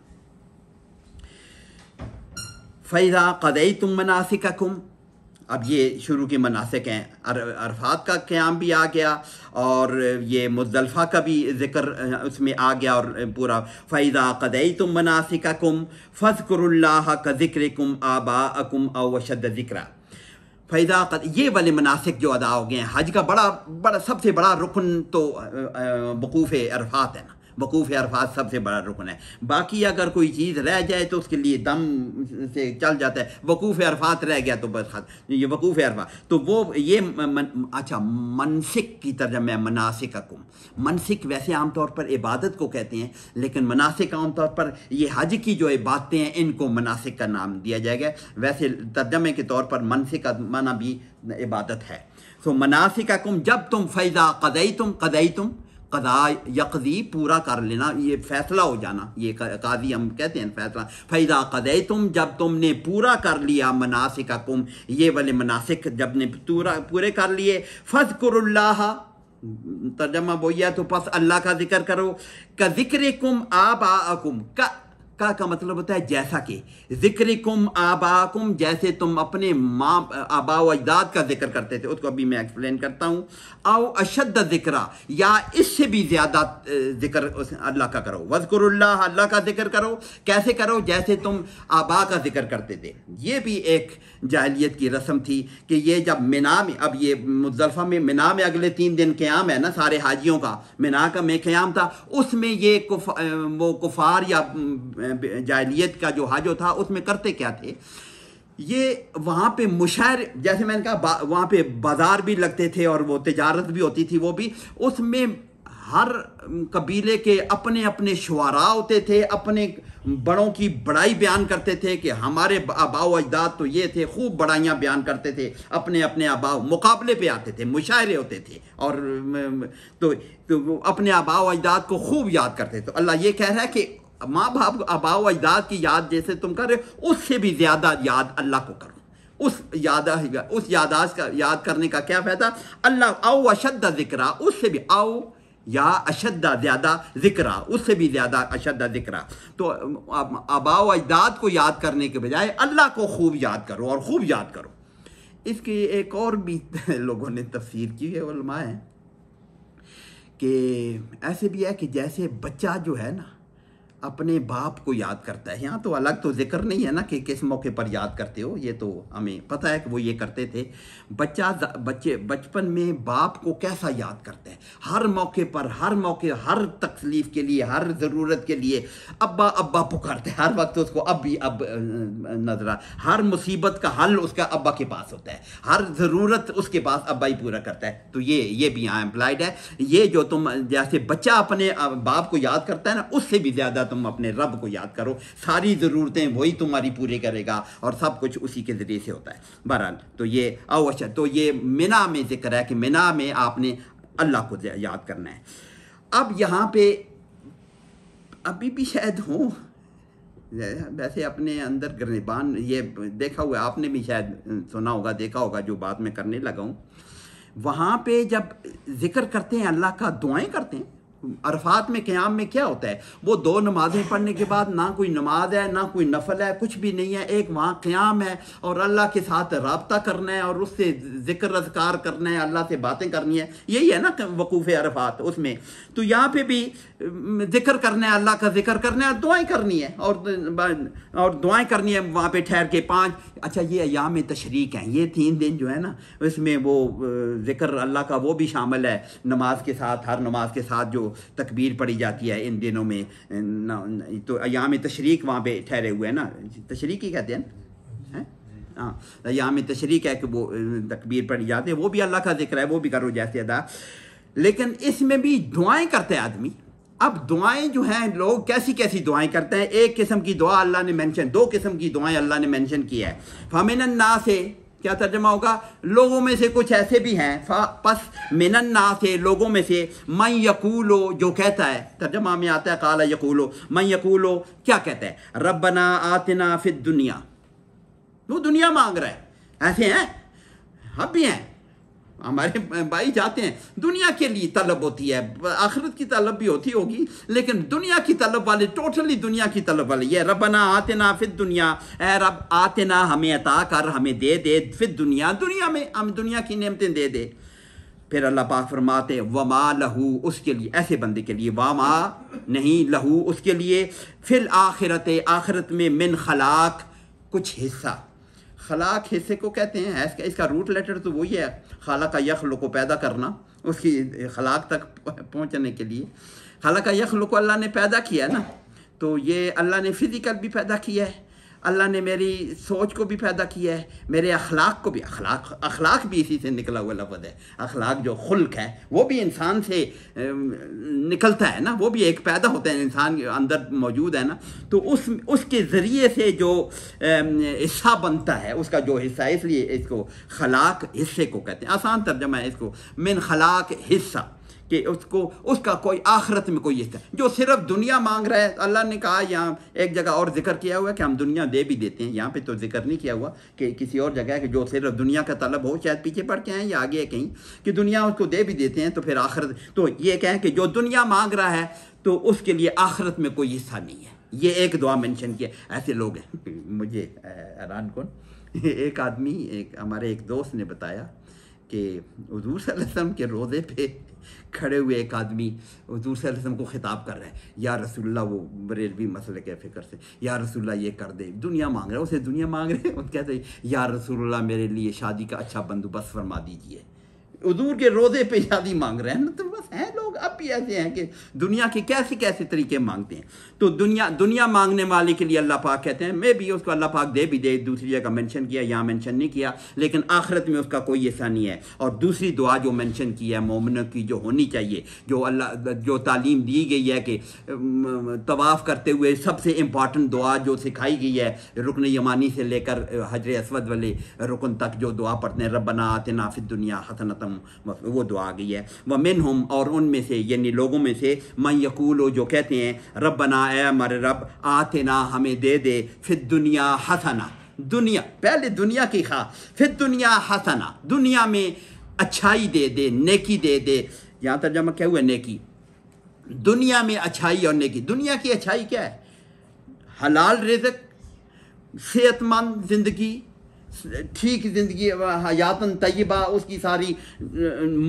फ़ैज़ा कदई तुम मनासिका कुम अब ये शुरू के मनासिक हैं अर, अरफात का क्याम भी आ गया और ये मुजलफ़ा का भी जिक्र उसमें आ गया और पूरा फ़ैज़ा कदई तुम मनासिका कुम फ़जक्रल्ला का ज़िक्र कुम आबा अकुम अवशद ज़िक्रा फ़ैज़ा कद ये वाले मनासिक जो अदा हो गए हैं हज का बड़ा बड़ा सबसे बड़ा रुकन तो बकूफ़ अरफात है ना वकूफ़ अरफात सबसे बड़ा रुकन है बाकी अगर कोई चीज़ रह जाए तो उसके लिए दम से चल जाता है वकूफ़ अरफात रह गया तो बस ये वकूफ़ अरफात तो वो ये मन, अच्छा मनसिक की तरजम है मनासिक हकुम मनसिक वैसे आमतौर पर इबादत को कहते हैं लेकिन मनासिक आमतौर पर ये हज की जो इबादतें हैं इनको मनासिक का नाम दिया जाएगा वैसे तर्जमे के तौर पर मनसिक माना भी इबादत है सो मनासिक हकुम जब तुम फ़ैज़ा कदई तुम कदई तुम कदा यकदी पूरा कर लेना ये फैसला हो जाना ये काजी हम कहते हैं फैसला फैज़ा कदे तुम जब तुमने पूरा कर लिया मनासिक कुम ये वाले मनासिक जब ने पूरा पूरे कर लिए फजकुरल्लाह तर्जमा बोया तो बस अल्लाह का जिक्र करो का जिक्र कुम आबाकुम का का का मतलब होता है जैसा कि जिक्र कुम आबाकुम जैसे तुम अपने माँ आबा अजदाद का जिक्र करते थे उसको अभी मैं एक्सप्लेन करता हूँ आओ अशद जिक्रा या इससे भी ज़्यादा जिक्र अल्लाह का करो वजकुरल्ला अल्लाह का जिक्र करो कैसे करो जैसे तुम आबा का जिक्र करते थे ये भी एक जाहलीत की रस्म थी कि ये जब मिना में अब ये मुजलफ़ा में मिना में अगले तीन दिन क़्याम है ना सारे हाजियों का मिना का में क़्याम था उसमें ये कुफ वो कुफार या जाहलीत का जो हाजो था उसमें करते क्या थे ये वहाँ पे मुशायर जैसे मैंने कहा वहाँ पे बाज़ार भी लगते थे और वो तजारत भी होती थी वो भी उसमें हर कबीले के अपने अपने शुरा होते थे अपने बड़ों की बड़ाई बयान करते थे कि हमारे आबाव अजदाद तो ये थे खूब बड़ाइयाँ बयान करते थे अपने अपने आबाव मुकाबले पे आते थे मुशायरे होते थे और तो, तो अपने आबाव अजदाद को खूब याद करते थे अल्लाह ये कह रहा है कि माँ बाप आबाव अजदाद की याद जैसे तुम कर रहे हो उससे भी ज़्यादा याद अल्लाह को करो उस याद उस यादाश का याद करने का क्या फ़ायदा अल्लाह आओ अशद जिक्रा उससे भी आओ या अशद्दा ज़्यादा ज़िक्रा उससे भी ज़्यादा अशद्दा ज़िक्रा तो आबा अजदाद को याद करने के बजाय अल्लाह को खूब याद करो और खूब याद करो इसकी एक और भी (laughs) लोगों ने तफसीर की है कि ऐसे भी है कि जैसे बच्चा जो है ना अपने बाप को याद करता है यहाँ तो अलग तो जिक्र नहीं है ना कि किस मौके पर याद करते हो ये तो हमें पता है कि वो ये करते थे बच्चा बच्चे बचपन में बाप को कैसा याद करता है हर मौके पर हर मौके हर तकलीफ़ के लिए हर ज़रूरत के लिए अब्बा अब्बा पुकारते हैं हर वक्त उसको अब भी अब नजरा हर मुसीबत का हल उसका अब्बा के पास होता है हर ज़रूरत उसके पास अब्बा ही पूरा करता है तो ये ये भी यहाँ एम्प्लाइड है ये जो तुम जैसे बच्चा अपने बाप को याद करता है ना उससे भी ज़्यादा तुम अपने रब को याद करो सारी ज़रूरतें वही तुम्हारी पूरी करेगा और सब कुछ उसी के ज़रिए से होता है बहरहाल तो ये अवश्य तो ये मिना में जिक्र है कि मिना में आपने अल्लाह को याद करना है अब यहाँ पे अभी भी शायद हों वैसे अपने अंदर गर्निबान ये देखा हुआ आपने भी शायद सुना होगा देखा होगा जो बात मैं करने लगा हूँ वहाँ पे जब जिक्र करते हैं अल्लाह का दुआएं करते हैं अरफात में क़्याम में क्या होता है वो दो नमाज़ें पढ़ने के बाद ना कोई नमाज है ना कोई नफल है कुछ भी नहीं है एक वहाँ क़्याम है और अल्लाह के साथ रबता करना है और उससे जिक्र रजकार करना है अल्लाह से बातें करनी है यही है ना वकूफ़ अरफात उसमें तो यहाँ पे भी जिक्र करना है अल्लाह का जिक्र करना है दुआएं करनी है और और दुआएं करनी है वहाँ पे ठहर के पाँच अच्छा ये अयाम तशरीक हैं ये तीन दिन जो है ना इसमें वो जिक्र अल्लाह का वो भी शामिल है नमाज के साथ हर नमाज के साथ जो तकबीर पढ़ी जाती है इन दिनों में तो अयाम तशरीक वहाँ पे ठहरे हुए हैं ना तशरीक ही कहते हैं है? हाँ अयाम तशरीक है कि वो तकबीर पढ़ी जाती है वो भी अल्लाह का जिक्र है वो भी करो जैसे अदा लेकिन इसमें भी दुआएं करते हैं आदमी अब दुआएं जो हैं लोग कैसी कैसी दुआएं करते हैं एक किस्म की दुआ अल्लाह ने मेंशन दो किस्म की दुआएं अल्लाह ने मेंशन की है फमिन ना से क्या तर्जमा होगा लोगों में से कुछ ऐसे भी हैं पस मिनन ना से लोगों में से मैं यकूलो जो कहता है तर्जमा में आता है काला यकूलो मैं यकूलो क्या कहता है रबना आतना फिर दुनिया वो दुनिया मांग रहा है ऐसे हैं हम भी हैं हमारे भाई जाते हैं दुनिया के लिए तलब होती है आखिरत की तलब भी होती होगी लेकिन दुनिया की तलब वाले टोटली दुनिया की तलब वाले ये रबना आते ना फिर दुनिया ए रब आते ना हमें अता कर हमें दे दे फिर दुनिया दुनिया में हम दुनिया की नियमतें दे दे फिर अल्लाह पाक फरमाते वमा लहू उसके लिए ऐसे बंदे के लिए वामा नहीं लहू उसके लिए फिर आखिरत आखिरत में मिन खलाक कुछ हिस्सा खलाक हिस्से को कहते हैं इसका रूट लेटर तो वही है खाला का यखल को पैदा करना उसकी खलाक तक पहुँचने के लिए खाला का यखल को अल्लाह ने पैदा किया है ना तो ये अल्लाह ने फिज़िकल भी पैदा किया है अल्लाह ने मेरी सोच को भी पैदा किया है मेरे अखलाक को भी अखलाक अखलाक भी इसी से निकला हुआ लफ्ज़ है अखलाक जो खुल्क है वो भी इंसान से निकलता है ना वो भी एक पैदा होता है इंसान के अंदर मौजूद है ना तो उस उसके ज़रिए से जो हिस्सा बनता है उसका जो हिस्सा है इसलिए इसको खलाक हिस्से को कहते हैं आसान तर्जमा है इसको मिन खलाक हिस्सा कि उसको उसका कोई आखरत में कोई हिस्सा जो सिर्फ दुनिया मांग रहा है अल्लाह ने कहा यहाँ एक जगह और जिक्र किया हुआ है कि हम दुनिया दे भी देते हैं यहाँ पे तो जिक्र नहीं किया हुआ कि किसी और जगह है कि जो सिर्फ दुनिया का तलब हो शायद पीछे पड़ के आए या आगे कहीं कि दुनिया उसको दे भी देते हैं तो फिर आखरत तो ये कहें कि जो दुनिया मांग रहा है तो उसके लिए आखरत में कोई हिस्सा नहीं है ये एक दुआ मैंशन किया ऐसे लोग हैं (laughs) मुझे हैरान कौन (laughs) एक आदमी एक हमारे एक दोस्त ने बताया कि हजूर वसम के रोज़े पे खड़े हुए एक आदमी हजूर रस्म को ख़िताब कर रहे हैं या रसुल्ला वो बरेलवी मसले के फ़िक्र से या रसुल्ला ये कर दे दुनिया मांग रहा है उसे दुनिया मांग रहे हैं और (laughs) कहते हैं या रसुल्ला मेरे लिए शादी का अच्छा बंदोबस्त फरमा दीजिए हजूर के रोज़े पे शादी मांग रहे हैं ना मतलब तो बस हैं लोग अब भी ऐसे हैं कि दुनिया के कैसे कैसे तरीके मांगते हैं तो दुनिया दुनिया मांगने वाले के लिए अल्लाह पाक कहते हैं मे भी उसको अल्लाह पाक दे भी दे दूसरी जगह मेंशन किया यहाँ मेंशन नहीं किया लेकिन आखिरत में उसका कोई ऐसा नहीं है और दूसरी दुआ जो मेंशन की है मोमिनों की जो होनी चाहिए जो अल्लाह जो तालीम दी गई है कि तवाफ़ करते हुए सबसे इम्पॉर्टेंट दुआ जो सिखाई गई है रुकन यमानी से लेकर हजर असवद वाले रुकन तक जो दुआ पढ़ते हैं रबना आते फिद दुनिया हसनतम वो दुआ आ गई है वह मिन हम और उनमें से यानी लोगों में से मैं यकूल जो कहते हैं रबना है हमारे रब आते ना हमें दे दे फिर दुनिया हसना दुनिया पहले दुनिया की खा फिर दुनिया हसना दुनिया में अच्छाई दे दे नेकी दे दे यहाँ जमा क्या हुआ नेकी दुनिया में अच्छाई और नेकी दुनिया की अच्छाई क्या है हलाल रिजक सेहतमंद ज़िंदगी ठीक ज़िंदगी हयातन तयबा उसकी सारी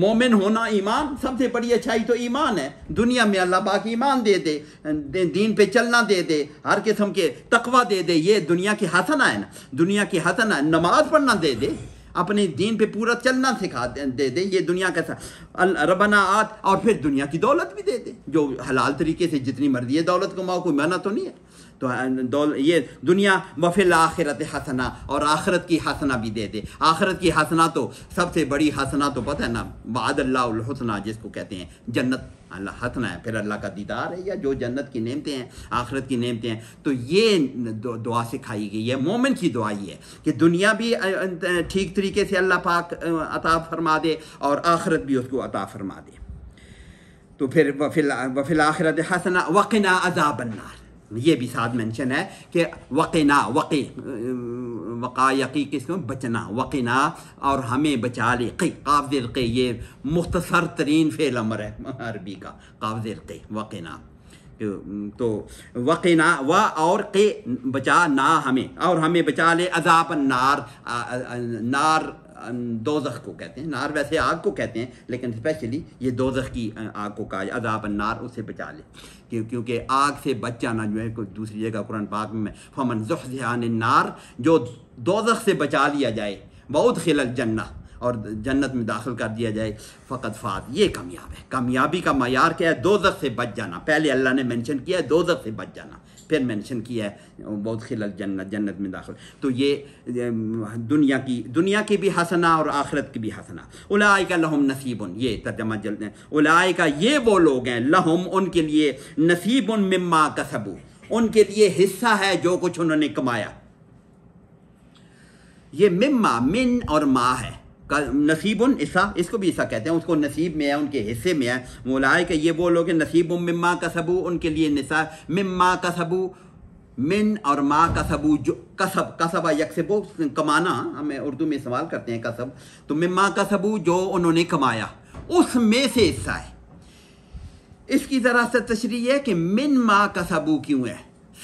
मोमिन होना ईमान सबसे बड़ी अच्छाई तो ईमान है दुनिया में अल्लाह पाक ईमान दे दे दीन पे चलना दे दे हर किस्म के तकवा दे दे ये दुनिया की हसना है ना दुनिया की हसना है नमाज पढ़ना दे दे अपने दीन पे पूरा चलना सिखा दे दे ये दुनिया का रबना आत और फिर दुनिया की दौलत भी दे दे जो हलाल तरीके से जितनी मर्जी है दौलत कमाओ कोई मना तो नहीं है तो ये दुनिया वफिल आखिरत हसना और आखरत की हसना भी दे दे आखरत की हसना तो सबसे बड़ी हसना तो पता है ना बादल्लासना जिसको कहते हैं जन्नत अल्लाह हसना है फिर अल्लाह का दीदार है या जो जन्नत की नेमते हैं आखरत की नेमते हैं तो ये दुआ सिखाई गई है मोमिन की दुआ ये है कि दुनिया भी ठीक तरीके से अल्लाह पाक अता फरमा दे और आखरत भी उसको अता फरमा दे तो फिर वफिल वफिल आखिरत हसना वकना अजाबन्नार ये भी साथ मेंशन है कि वकीना वकी वक़ा यकी किस बचना वकीना और हमें बचा ले कई काबिल के ये मुख्तसर तरीन फेल अमर है अरबी का काबिल के वकीना तो, तो वकीना व और के बचा ना हमें और हमें बचा ले अजाब नार आ, आ, आ, नार दोजख को कहते हैं नार वैसे आग को कहते हैं लेकिन स्पेशली ये दोजख की आग को कहा अजाब नार उससे बचा ले क्यों क्योंकि आग से बच जाना जो है कोई दूसरी जगह कुरान पाक में फमन जुहान नार जो दोजख से बचा लिया जाए बहुत खिलल जन्ना और जन्नत में दाखिल कर दिया जाए फ़कत फात ये कामयाब है कामयाबी का मैार क्या है दो से बच जाना पहले अल्लाह ने मैंशन किया है दो से बच जाना फिर मैंशन किया है बहुत खिलत जन्नत जन्नत में दाखिल तो ये दुनिया की दुनिया की भी हसना और आखिरत की भी हसना उलाय का लहम नसीबन ये तर्जमा जलते उलाय का ये वो लोग हैं लहम उनके लिए नसीबन मम्मा कसबू उनके लिए हिस्सा है जो कुछ उन्होंने कमाया ये मिम्मा मिन और माँ है नसीब उन इसा इसको भी ईसा कहते हैं उसको नसीब में है उनके हिस्से में है मोलाए के ये वो लोग नसीब मम्मा का सबू उनके लिए निसा माँ का सबू मिन और माँ का सबू जो कसब कसब यकसबो कमाना हमें उर्दू में इस्तेमाल करते हैं कसब तो मम्मा का सबू जो उन्होंने कमाया उसमें से हिस्सा है इसकी ज़रा सा तशरी है कि मिन माँ का सबू क्यों है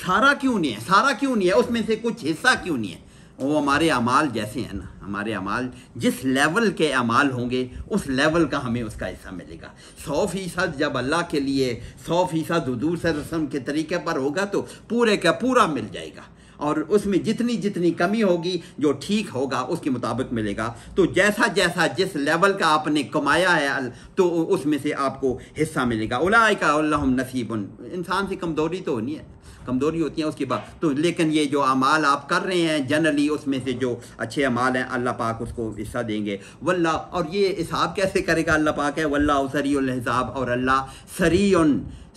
सारा क्यों नहीं है सारा क्यों नहीं है उसमें से कुछ हिस्सा क्यों नहीं है वो हमारे अमाल जैसे हैं ना हमारे अमाल जिस लेवल के अमाल होंगे उस लेवल का हमें उसका हिस्सा मिलेगा सौ फीसद जब अल्लाह के लिए सौ फीसद हदूर से रसम के तरीके पर होगा तो पूरे का पूरा मिल जाएगा और उसमें जितनी जितनी कमी होगी जो ठीक होगा उसके मुताबिक मिलेगा तो जैसा जैसा जिस लेवल का आपने कमाया है तो उसमें से आपको हिस्सा मिलेगा उलाय का नसीब इंसान से कमज़ोरी तो नहीं है कमज़ोरी होती है उसके बाद तो लेकिन ये जो अमाल आप कर रहे हैं जनरली उसमें से जो अच्छे अमाल हैं अल्लाह पाक उसको हिस्सा देंगे वल्ला और ये हिसाब कैसे करेगा अल्लाह पाक है वल्ला सरी हिसाब और अल्लाह सरी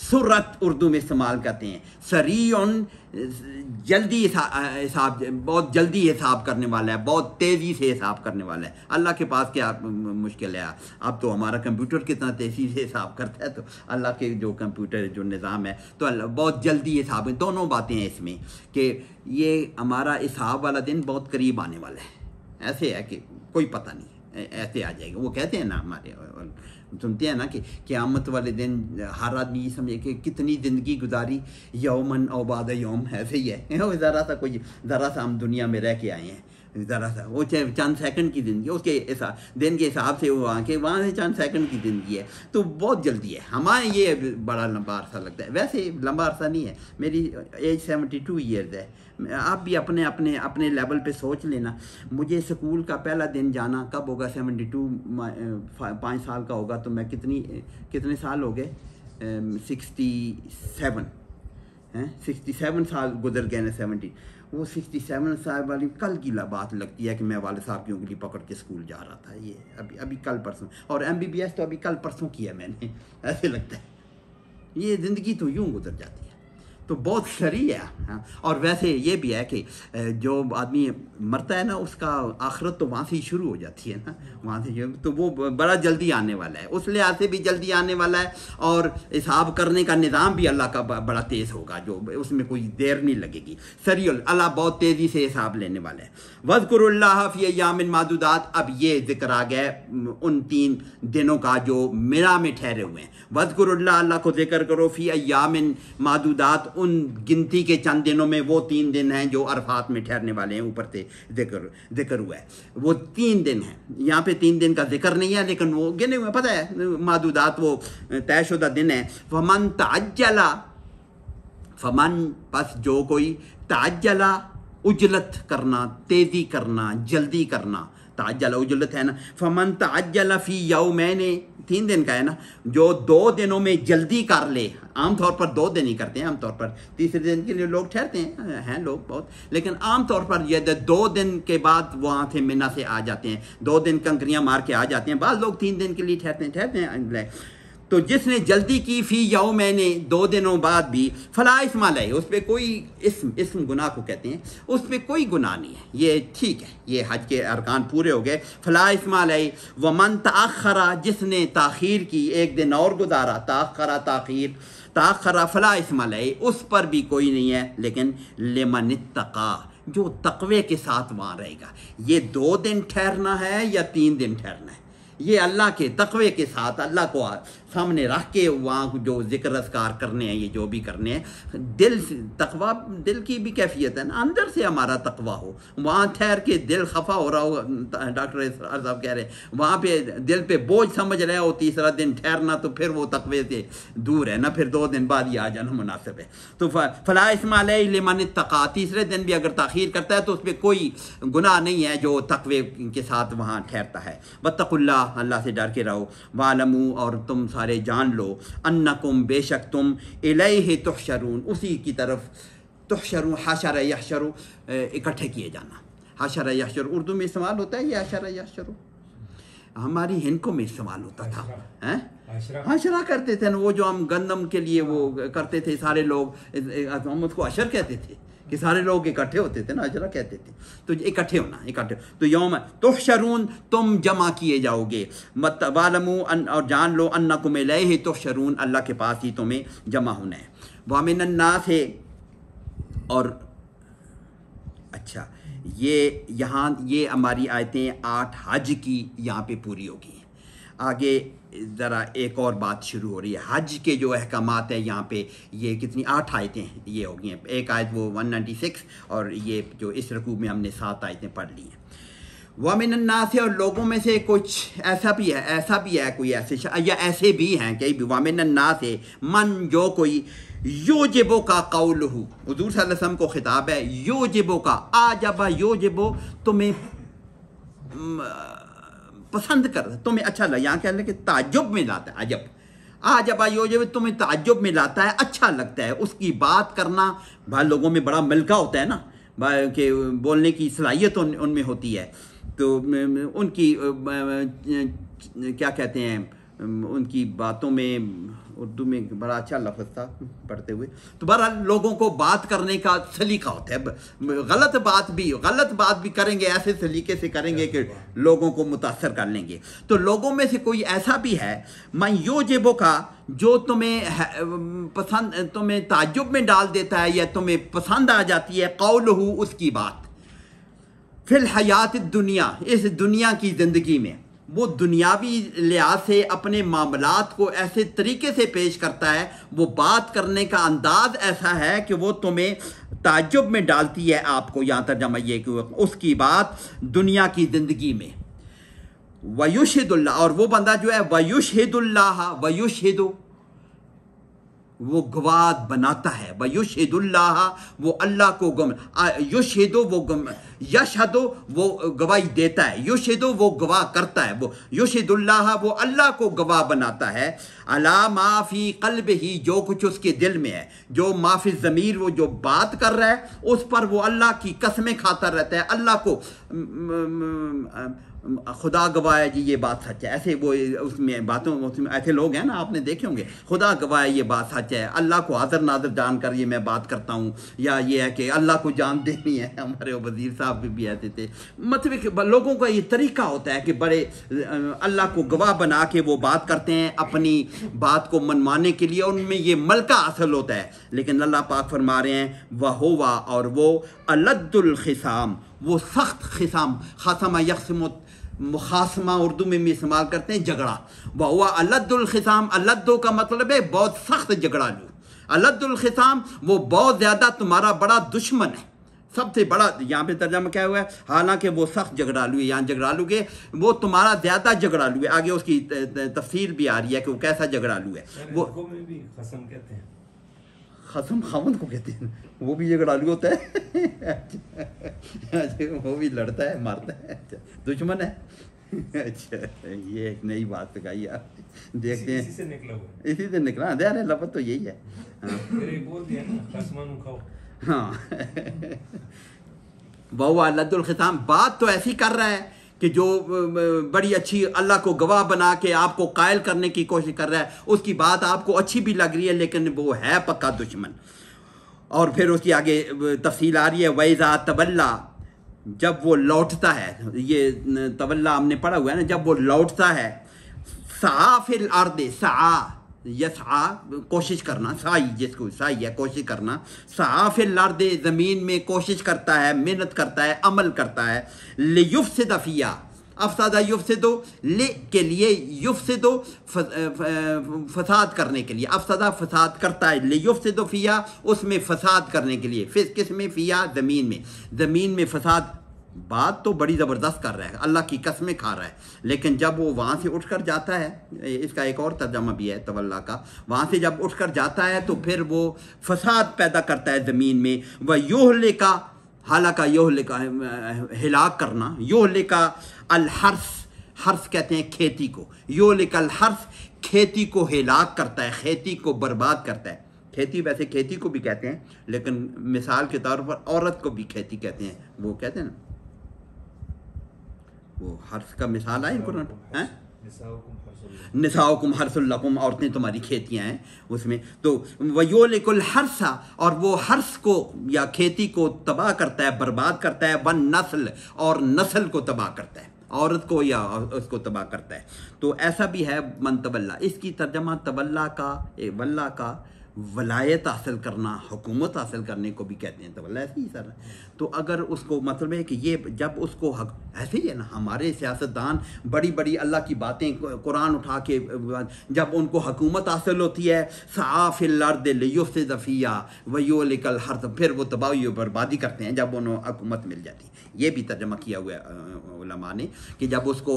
सुरत उर्दू में इस्तेमाल करते हैं सरी जल्दी हिसाब बहुत जल्दी हिसाब करने वाला है बहुत तेज़ी से हिसाब करने वाला है अल्लाह के पास क्या मुश्किल है अब तो हमारा कंप्यूटर कितना तेज़ी से हिसाब करता है तो अल्लाह के जो कंप्यूटर जो निज़ाम है तो अल्लाह बहुत जल्दी हिसाब है दोनों बातें हैं इसमें कि ये हमारा हिसाब वाला दिन बहुत करीब आने वाला है ऐसे है कि कोई पता नहीं ऐसे आ जाएगा वो कहते हैं ना हमारे सुनते हैं ना कि क़्यामत वाले दिन हर आदमी ये समझे कि कितनी ज़िंदगी गुजारी यौमन औबाद यौम ऐसे ही है (laughs) ज़रा सा कोई ज़रा सा हम दुनिया में रह के आए हैं ज़रा सा वो चाहे चंद सेकंड की ज़िंदगी उसके ऐसा दिन के हिसाब से वो के वहाँ से चंद सेकंड की ज़िंदगी है तो बहुत जल्दी है हमारे ये बड़ा लंबा अरसा लगता है वैसे लंबा अरसा नहीं है मेरी एज सेवेंटी टू ईयर्स है आप भी अपने अपने अपने लेवल पे सोच लेना मुझे स्कूल का पहला दिन जाना कब होगा सेवेंटी टू पाँच साल का होगा तो मैं कितनी कितने साल हो गए सिक्सटी सेवन हैं सिक्सटी सेवन साल गुजर गए ना सेवनटी वो सिक्सटी सेवन साल वाली कल की बात लगती है कि मैं वाले साहब की उंगली पकड़ के स्कूल जा रहा था ये अभी अभी कल परसों और एम बी बी एस तो अभी कल परसों किया मैंने (laughs) ऐसे लगता है ये ज़िंदगी तो यूँ गुजर जाती है तो बहुत सरी है हाँ। और वैसे ये भी है कि जो आदमी मरता है ना उसका आखरत तो वहाँ से ही शुरू हो जाती है ना वहाँ से तो वो बड़ा जल्दी आने वाला है उस लिहाज से भी जल्दी आने वाला है और हिसाब करने का निज़ाम भी अल्लाह का बड़ा तेज़ होगा जो उसमें कोई देर नहीं लगेगी सरी अल्लाह बहुत तेज़ी से हिसाब लेने वाला है फ़ी यामिन मादूदात अब ये जिक्र आ गया उन तीन दिनों का जो मिला में ठहरे हुए हैं वजकुरल्ला अल्लाह को जिक्र करो फ़ी यामिन मादूदात उन गिनती के चंद दिनों में वो तीन दिन हैं जो अरफात में ठहरने वाले हैं ऊपर से जिक्र जिक्र हुआ है वो तीन दिन हैं यहाँ पे तीन दिन का जिक्र नहीं है लेकिन वो गिने हुए पता है मादूदात वो तयशुदा दिन है फमन ताजला फमन बस जो कोई ताजला उजलत करना तेज़ी करना जल्दी करना ताजला उजलत है ना फमन ताजला फ़ी यऊ मैंने तीन दिन का है ना जो दो दिनों में जल्दी कर ले आमतौर पर दो दिन ही करते हैं आमतौर पर तीसरे दिन के लिए लोग ठहरते हैं हैं लोग बहुत लेकिन आमतौर पर ये दो दिन के बाद वहाँ से मिना से आ जाते हैं दो दिन कंकरियाँ मार के आ जाते हैं बाद लोग तीन दिन के लिए ठहरते हैं ठहरते हैं तो जिसने जल्दी की फी याओ मैंने दो दिनों बाद भी फला इसमा लहे उस पर कोई इसम इसम गुनाह को कहते हैं उस पर कोई गुनाह नहीं है ये ठीक है ये हज के अरकान पूरे हो गए फला इसमा आई व मन तखरा जिसने तखीर की एक दिन और गुजारा ताखरा तखीर ताखरा फला इसमा लहे उस पर भी कोई नहीं है लेकिन लेमन तका जो तकवे के साथ वहाँ रहेगा ये दो दिन ठहरना है या तीन दिन ठहरना है ये अल्लाह के तकवे के साथ अल्लाह को सामने रख के वहाँ जो जिक्र असकार करने हैं ये जो भी करने हैं दिल तकवा दिल की भी कैफियत है ना अंदर से हमारा तकवा हो वहाँ ठहर के दिल खफा हो रहा हो डॉक्टर साहब कह रहे हैं वहाँ पे दिल पे बोझ समझ रहे हो तीसरा दिन ठहरना तो फिर वो तकवे से दूर है ना फिर दो दिन बाद ही आ जाना मुनासिब है तो फला इसमाल लेमान तका तीसरे दिन भी अगर तखीर करता है तो उस पर कोई गुनाह नहीं है जो तकवे के साथ वहाँ ठहरता है बतकुल्ला अल्लाह से डर के रहो वालमू और तुम सा सारे जान लो अन्नकुम बेशक तुम इलह तुहशरून उसी की तरफ तुहशरू हाशर यशरु इकट्ठे किए जाना हाशर यशर उर्दू में इस्तेमाल होता है ये हाशर यशरु हमारी हिनको में इस्तेमाल होता था हैं हशरा करते थे ना वो जो हम गंदम के लिए वो करते थे सारे लोग हम उसको अशर कहते थे कि सारे लोग इकट्ठे होते थे ना अजरा कहते थे तो इकट्ठे होना इकट्ठे तो यौम तो शरून तुम जमा किए जाओगे मत वालमू अन और जान लो अन्ना कुम लय तो शरून अल्लाह के पास ही तुम्हें जमा होना है वामिन नास है और अच्छा ये यहाँ ये हमारी आयतें आठ हज की यहाँ पे पूरी होगी आगे ज़रा एक और बात शुरू हो रही है हज के जो अहकाम है यहाँ पे ये कितनी आठ आयतें ये हो गई हैं एक आयत वो 196 और ये जो इस रकूब में हमने सात आयतें पढ़ ली हैं वामिनन्ना से और लोगों में से कुछ ऐसा भी है ऐसा भी है कोई ऐसे या ऐसे भी हैं कई भी वामिनन्ना से मन जो कोई यो जबो का कौल हो हजूर सल्लम को ख़िताब है यो जबो का आ जबा यो जबो तुम्हें पसंद कर तुम्हें अच्छा लगा यहाँ क्या कि ताजुब में लाता है अजब आजब आयोजब तुम्हें ताजुब में लाता है अच्छा लगता है उसकी बात करना भाई लोगों में बड़ा मिलका होता है ना भाई के बोलने की सलाहियत उन, उनमें होती है तो उनकी क्या कहते हैं उनकी बातों में उर्दू में बड़ा अच्छा लफ्ज़ था पढ़ते हुए तो बहरहाल लोगों को बात करने का सलीका होता है गलत बात भी गलत बात भी करेंगे ऐसे सलीके से करेंगे कि लोगों को मुतासर कर लेंगे तो लोगों में से कोई ऐसा भी है मैं यो जेबो का जो तुम्हें पसंद तुम्हें ताजुब में डाल देता है या तुम्हें पसंद आ जाती है कौल हो उसकी बात फ़िलहत दुनिया इस दुनिया की ज़िंदगी में वो दुनियावी लिहाज से अपने मामलात को ऐसे तरीके से पेश करता है वो बात करने का अंदाज ऐसा है कि वो तुम्हें ताजुब में डालती है आपको यहाँ तक ये कि उसकी बात दुनिया की ज़िंदगी में वयुशहिदुल्ला और वो बंदा जो है वयुश वयुशहिदु वो गवाद बनाता है व युशेदुल्लाह वो अल्लाह को गम युशेदो वो गम यशदो वो गवाही देता है युशेदो वो गवाह करता है वो युशेदुल्लाह वो अल्लाह को गवाह बनाता है अला माफ़ी कल्ब ही जो कुछ उसके दिल में है जो माफी ज़मीर वो जो बात कर रहा है उस पर वो अल्लाह की कसमें खाता रहता है अल्लाह को म, म, म, खुदा गवाह है जी ये बात सच है ऐसे वो उसमें बातों उसमें ऐसे लोग हैं ना आपने देखे होंगे खुदा गवाह है ये बात सच है अल्लाह को आदर नाजर जान कर ये मैं बात करता हूँ या ये है कि अल्लाह को जान देनी है हमारे वजीर साहब भी, भी ऐसे थे मतलब लोगों का ये तरीका होता है कि बड़े अल्लाह को गवाह बना के वो बात करते हैं अपनी बात को मनवाने के लिए उनमें ये मलका असल होता है लेकिन अल्लाह पाक फरमा रहे हैं वह और वो अलद्दुल वो सख्त खिसाम खासमा यकसमत मुखासमा उर्दू में भी इस्तेमाल करते हैं झगड़ा वाह हुआ अलदुलखसाम अलदो का मतलब है बहुत सख्त झगड़ालू अलदुलखसाम वो बहुत ज़्यादा तुम्हारा बड़ा दुश्मन है सबसे बड़ा यहाँ पे में क्या हुआ है हालांकि वो सख्त झगड़ालू है यहाँ झगड़ालू के वो तुम्हारा ज़्यादा झगड़ालू है आगे उसकी तफसील भी आ रही है कि वो कैसा झगड़ालू है वो खसम कहते हैं खसम खामन को कहते हैं वो भी झगड़ालू होता है अच्छा।, अच्छा वो भी लड़ता है मारता है अच्छा, दुश्मन है अच्छा ये एक नई बात सिखाई आप देखते हैं इसी से निकला इसी से निकला दे तो यही है हाँ, हाँ। बहु लद्दुलखताम बात तो ऐसी कर रहा है कि जो बड़ी अच्छी अल्लाह को गवाह बना के आपको कायल करने की कोशिश कर रहा है उसकी बात आपको अच्छी भी लग रही है लेकिन वो है पक्का दुश्मन और फिर उसकी आगे तफसील आ रही है वैज़ा तबल्ला जब वो लौटता है ये तबल्ला हमने पढ़ा हुआ है ना जब वो लौटता है सा फिल अर्द सा यस आ कोशिश करना साई जिसको साई है कोशिश करना सा फिल ज़मीन में कोशिश करता है मेहनत करता है अमल करता है लियुफ से दफिया अफसादा युफ दो ले के लिए युफ से दो फसाद करने के लिए अफसदा फसाद करता है ले युफ से दो फ़िया उसमें फसाद करने के लिए फिर किस में फ़िया ज़मीन में ज़मीन में फसाद बात तो बड़ी ज़बरदस्त कर रहा है अल्लाह की कसमें खा रहा है लेकिन जब वो वहाँ से उठ कर जाता है इसका एक और तर्जमा भी है तवल्ला का वहाँ से जब उठ कर जाता है तो फिर वो फसाद पैदा करता है ज़मीन में वह योहले का हालांकि योह लिखा हिलाक करना योह लिखा अलहर्फ हर्फ कहते हैं खेती को यो का अलहर्फ खेती को हिलाक करता है खेती को बर्बाद करता है खेती वैसे खेती को भी कहते हैं लेकिन मिसाल के तौर पर औरत को भी खेती कहते हैं वो कहते हैं ना वो हर्फ का मिसाल है कुरान है निसाओ निसाकुम हरसुल्लकुम औरतें तुम्हारी खेतियाँ हैं उसमें तो वयोलिकुल हरसा और वो हर्ष को या खेती को तबाह करता है बर्बाद करता है वन नस्ल और नस्ल को तबाह करता है औरत को या उसको तबाह करता है तो ऐसा भी है मन तबल्ला इसकी तर्जमा तबल्ला का ए वल्ला का वलायत हासिल करना हुकूमत हासिल करने को भी कहते हैं तबल्ला ऐसे ही सर तो अगर उसको मतलब है कि ये जब उसको हक ऐसे ही है ना हमारे सियासतदान बड़ी बड़ी अल्लाह की बातें कुरान उठा के जब उनको हकूमत हासिल होती है जफ़िया वो लिकल हर फिर वो तबाही और बर्बादी करते हैं जब उन्हें हकूमत मिल जाती है ये भी तर्जमा किया हुआ ने कि जब उसको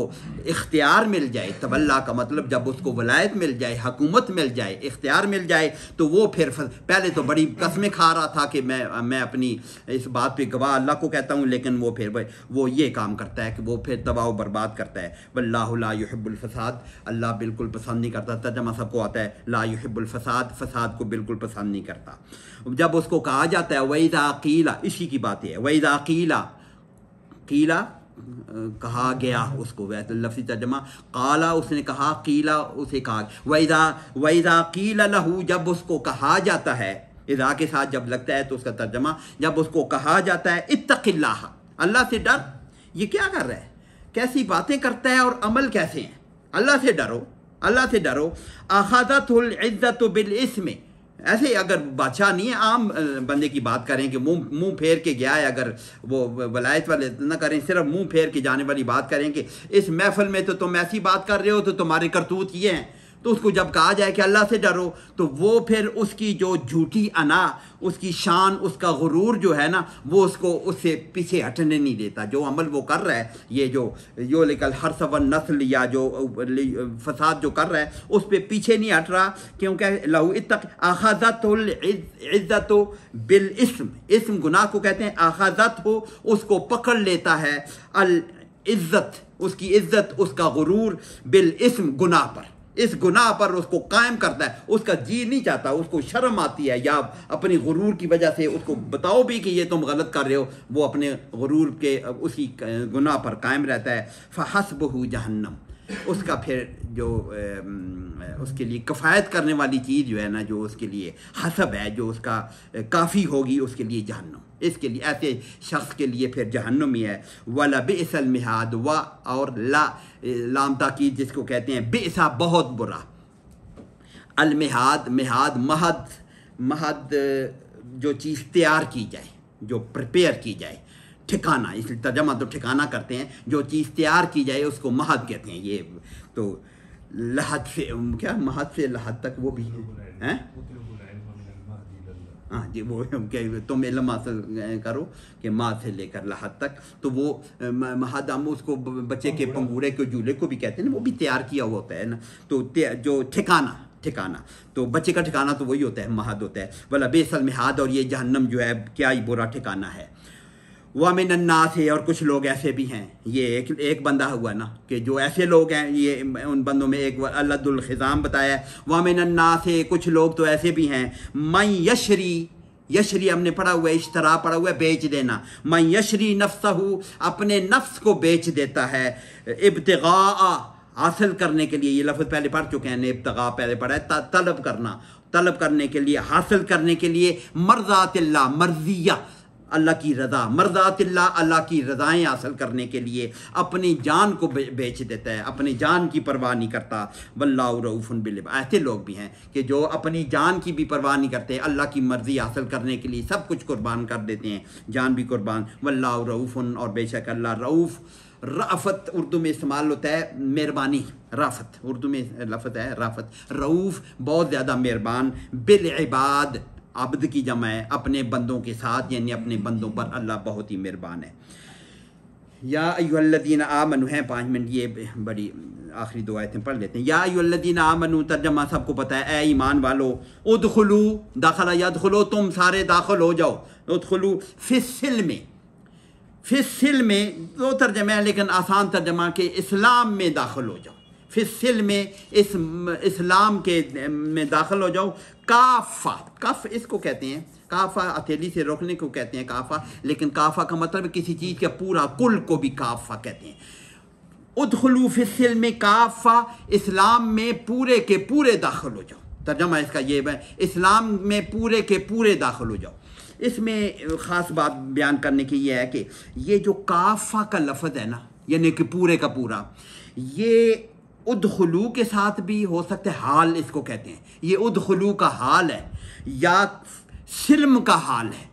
इख्तियार मिल जाए तबल्ला का मतलब जब उसको वलायत मिल जाए हकूमत मिल जाए इख्तियार मिल जाए तो वो फिर पहले तो बड़ी कसमें खा रहा था कि मैं मैं अपनी इस बात पर गवाह अल्लाह को कहता हूँ लेकिन वो फिर वो ये काम करता है कि वो फिर तबाह बर्बाद करता है बल्लाहबुलफसाद अल्लाह बिल्कुल पसंद नहीं करता तर्जमा सबको आता है ला युहबुलफसाद फसाद को बिल्कुल पसंद नहीं करता जब उसको कहा जाता है वही अकीला इसी की बात है वही अकीला कीला कहा गया उसको वैसे लफ्सी तर्जमा काला उसने कहा कीला उसे कहा वैदा वैदा कीला लहू जब उसको कहा जाता है इज़ा के साथ जब लगता है तो उसका तर्जमा जब उसको कहा जाता है इतकिल्ला अल्लाह से डर ये क्या कर रहा है कैसी बातें करता है और अमल कैसे हैं अल्लाह से डरो अल्लाह से डरो अहादत बिल इसमें ऐसे अगर बादशाह नहीं है आम बंदे की बात करें कि मुंह मुंह फेर के गया है अगर वो वलायत वाले ना करें सिर्फ मुंह फेर के जाने वाली बात करें कि इस महफल में तो तुम ऐसी बात कर रहे हो तो तुम्हारे करतूत ये हैं तो उसको जब कहा जाए कि अल्लाह से डरो तो वो फिर उसकी जो झूठी अना उसकी शान उसका गुरूर जो है ना वो उसको उससे पीछे हटने नहीं देता जो अमल वो कर रहा है ये जो यो लेकल हर सवन नस्ल या जो फसाद जो कर रहा है उस पर पीछे नहीं हट रहा क्योंकि लहू तक आखाजत इज़्ज़त हो बिल इसम इसम गुनाह को कहते हैं आखाजत हो उसको पकड़ लेता है अल इज़्ज़त उसकी इज़्ज़त उसका गुरूर बिल इसम गुनाह पर इस गुनाह पर उसको कायम करता है उसका जी नहीं चाहता उसको शर्म आती है या अपनी गुरूर की वजह से उसको बताओ भी कि ये तुम गलत कर रहे हो वो अपने गुरूर के उसी गुनाह पर कायम रहता है फ़हसब हो जहन्नम उसका फिर जो उसके लिए कफ़ायत करने वाली चीज़ जो है ना जो उसके लिए हसब है जो उसका काफ़ी होगी उसके लिए जहन्नम इसके लिए ऐसे शख्स के लिए फिर जहन्नुम है वाला बेसल मिहाद व और ला लामता की जिसको कहते हैं बेसा बहुत बुरा अलमिहाद मिहाद महद महद जो चीज़ तैयार की जाए जो प्रिपेयर की जाए ठिकाना इसलिए तर्जमा तो ठिकाना करते हैं जो चीज़ तैयार की जाए उसको महद कहते हैं ये तो लहद से क्या महद से लहद तक वो भी है हैं हाँ जी वो तुम इलमा तो करो कि माँ से लेकर लहद तक तो वो महादाम उसको बच्चे के पंगूरे के झूले को भी कहते हैं ना वो भी तैयार किया हुआ होता है ना तो जो ठिकाना ठिकाना तो बच्चे का ठिकाना तो वही होता है महद होता है वाला बेसल महाद और ये जहन्नम जो है क्या ही बुरा ठिकाना है वह में नन्नास है और कुछ लोग ऐसे भी हैं ये एक एक बंदा हुआ ना कि जो ऐसे लोग हैं ये उन बंदों में एक अल्लादुल बताया वह में नन्नास है कुछ लोग तो ऐसे भी हैं मैं यशरी यशरी हमने पढ़ा हुआ है इश्तरा पढ़ा हुआ है बेच देना मैं यशरी नफ्स हूँ अपने नफ्स को बेच देता है इब्तगा हासिल करने के लिए ये लफ्ज़ पहले पढ़ चुके हैं इब्तगा पहले पढ़ा है तलब करना तलब करने के लिए हासिल करने के लिए मर्जातिल्ला मर्जिया अल्लाह की रज़ा मर्दातिल्ला अल्लाह की रज़ाएँ हासिल करने के लिए अपनी जान को बेच देता है अपनी जान की परवाह नहीं करता रऊफ़ुन बिल ऐसे लोग भी हैं कि जो अपनी जान की भी परवाह नहीं करते अल्लाह की मर्ज़ी हासिल करने के लिए सब कुछ कुर्बान कर देते हैं जान भी कुर्बान रऊफ़ुन और बेशक अल्लाह रऊफ़ राफत उर्दू में इस्तेमाल होता है मेहरबानी राफत उर्दू में लफत है राफत रऊफ़ बहुत ज़्यादा मेहरबान बिल इबाद अब्द की जमा है अपने बंदों के साथ यानी अपने बंदों पर अल्लाह बहुत ही मेहरबान है या अयुल्लदीन आमनु हैं पाँच मिनट ये बड़ी आखिरी दो आयतें पढ़ लेते हैं या अयुल्लदीन आमनु तर्जमा सबको पता है ए ईमान वालो खुलू दाखला खुलो तुम सारे दाखिल हो जाओ उद उदखलू फिसल में फिसल में दो तर्जमे हैं लेकिन आसान तर्जमा के इस्लाम में दाखिल हो जाओ फिर सिल में इस इस्लाम के में दाखिल हो जाओ काफ़ा कफ इसको कहते हैं काफ़ा हथेली से रोकने को कहते हैं काफ़ा लेकिन काफ़ा का मतलब किसी चीज़ का पूरा कुल को भी काफ़ा कहते हैं उदलूफ फिसल में काफ़ा इस्लाम में पूरे के पूरे दाखिल हो जाओ तर्जमा इसका ये है इस्लाम में पूरे के पूरे दाखिल हो जाओ इसमें ख़ास बात बयान करने की यह है कि ये जो काफ़ा का लफज है ना यानी कि पूरे का पूरा ये खलू के साथ भी हो सकता है हाल इसको कहते हैं ये उद खलू का हाल है या सिल्म का हाल है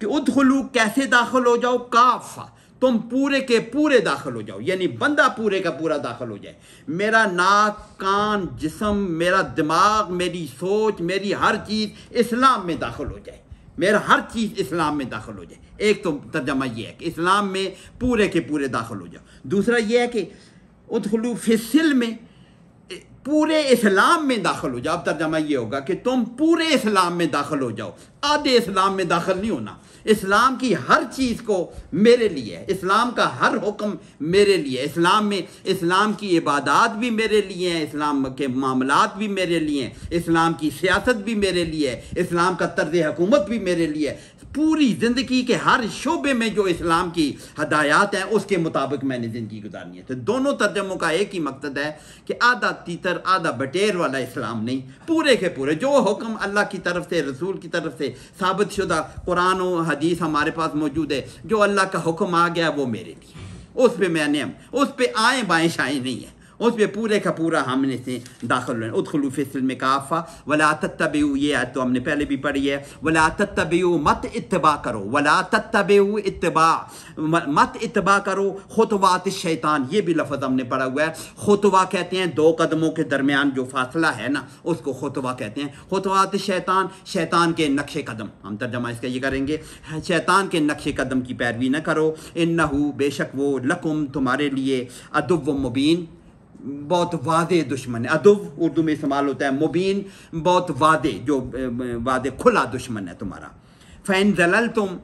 कि उद खलू कैसे दाखिल हो जाओ काफा तुम पूरे के पूरे दाखिल हो जाओ यानी बंदा पूरे का पूरा दाखिल हो जाए मेरा नाक कान जिसम मेरा दिमाग मेरी सोच मेरी हर चीज़ इस्लाम में दाखिल हो जाए मेरा हर चीज़ इस्लाम में दाखिल हो जाए एक तो तर्जमा यह है कि इस्लाम में पूरे के पूरे दाखिल हो जाओ दूसरा यह है कि उदलू फिसल में पूरे इस्लाम में दाखिल हो जाओ अब तर्जमा ये होगा कि तुम पूरे इस्लाम में दाखिल हो जाओ आधे इस्लाम में दाखिल नहीं होना इस्लाम की हर चीज़ को मेरे लिए है इस्लाम का हर हुक्म मेरे लिए है इस्लाम में इस्लाम की इबादत भी मेरे लिए हैं इस्लाम के मामला भी मेरे लिए हैं इस्लाम की सियासत भी मेरे लिए है इस्लाम का तर्ज हुकूमत भी मेरे लिए है पूरी ज़िंदगी के हर शोबे में जो इस्लाम की हदायत हैं उसके मुताबिक मैंने ज़िंदगी गुजारनी है तो दोनों तर्जमों का एक ही मकसद है कि आधा तीतर आधा बटेर वाला इस्लाम नहीं पूरे के पूरे जो हुक्म अल्लाह की तरफ से रसूल की तरफ से साबित शुदा कुरान और हदीस हमारे पास मौजूद है जो अल्लाह का हुक्म आ गया वो मेरे लिए उस पर मैंने उस पर आएँ बाएँ शाएँ नहीं है उस पर पूरे का पूरा हमने से दाखिल होना उदखलू फिसल में काफ़ा वला तब ये आयत तो हमने पहले भी पढ़ी है वला तब मत इतबा करो वला तब इतबा मत इतबा करो खुतवात शैतान ये भी लफज हमने पढ़ा हुआ है खुतवा कहते हैं दो कदमों के दरमियान जो फासला है ना उसको खुतवा कहते हैं खुतवात शैतान शैतान के नक्श कदम हम तर्जमा इसका ये करेंगे शैतान के नक्श कदम की पैरवी न करो इन बेशक वो लकुम तुम्हारे लिए अदब मुबीन बहुत वादे दुश्मन है अदुब उर्दू में इस्तेमाल होता है मुबीन बहुत वादे जो वादे खुला दुश्मन है तुम्हारा फ़ैन जलल तुम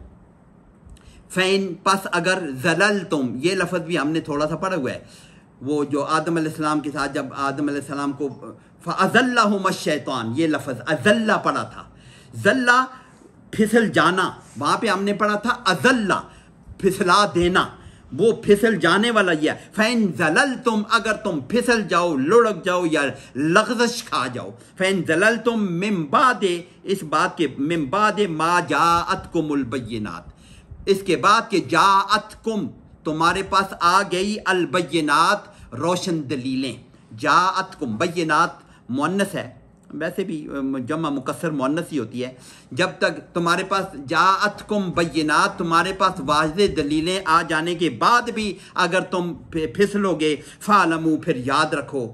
फ़ैन पस अगर जलल तुम ये लफ्ज़ भी हमने थोड़ा सा पढ़ा हुआ है वो जो आदम आदम के साथ जब आदम सलाम को अजल्ला शैतान ये लफ्ज़ अजल्ला पढ़ा था जल्ला फिसल जाना वहाँ पे हमने पढ़ा था अजल्ला फिसला देना वो फिसल जाने वाला यह फ़ैन जलल तुम अगर तुम फिसल जाओ लुढ़क जाओ या लगजश खा जाओ फ़ैन जलल तुम दे इस बात के मम्बाद मा अत कुमबैनात इसके बाद के जा अत कुम तुम्हारे पास आ गई अलबैनाथ रोशन दलीलें जा अत कुम बैनाथ मुन्नस है वैसे भी जमा मुकसर मुन्नस ही होती है जब तक तुम्हारे पास अथ कुम बना तुम्हारे पास वाज दलीलें आ जाने के बाद भी अगर तुम फिसलोगे फ़ालमू फिर याद रखो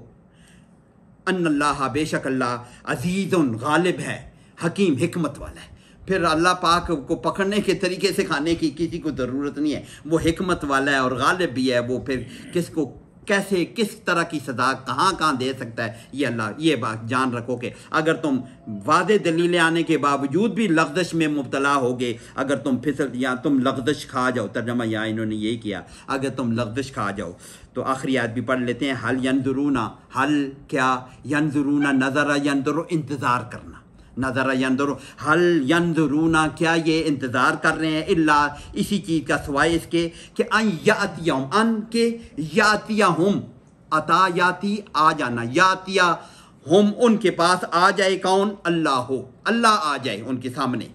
अन्ला बेशक अल्लाह अजीज़ गालिब है हकीम हमत वाला है फिर अल्लाह पाक को पकड़ने के तरीके से खाने की किसी को ज़रूरत नहीं है वो हमत वाला है और गालिब भी है वो फिर किसको कैसे किस तरह की सजा कहाँ कहाँ दे सकता है ये अल्लाह ये बात जान रखो कि अगर तुम वाद दलीलें आने के बावजूद भी लफ्जश में मुबतला हो गए अगर तुम फिसल या तुम लफ्जश खा जाओ तर्जमा यहाँ इन्होंने यही किया अगर तुम लफ्जश खा जाओ तो आखिरी याद भी पढ़ लेते हैं हल यंदरूना हल क्या यंदरूना नज़र यंदर इंतज़ार करना नज़र यंदर हल यंदरूना क्या ये इंतज़ार कर रहे हैं इल्ला इसी चीज़ का सवाय इसके कि अन यातिया अन के यातिया हम अता याती आ जाना यातिया हम उनके पास आ जाए कौन अल्लाह हो अल्लाह आ जाए उनके सामने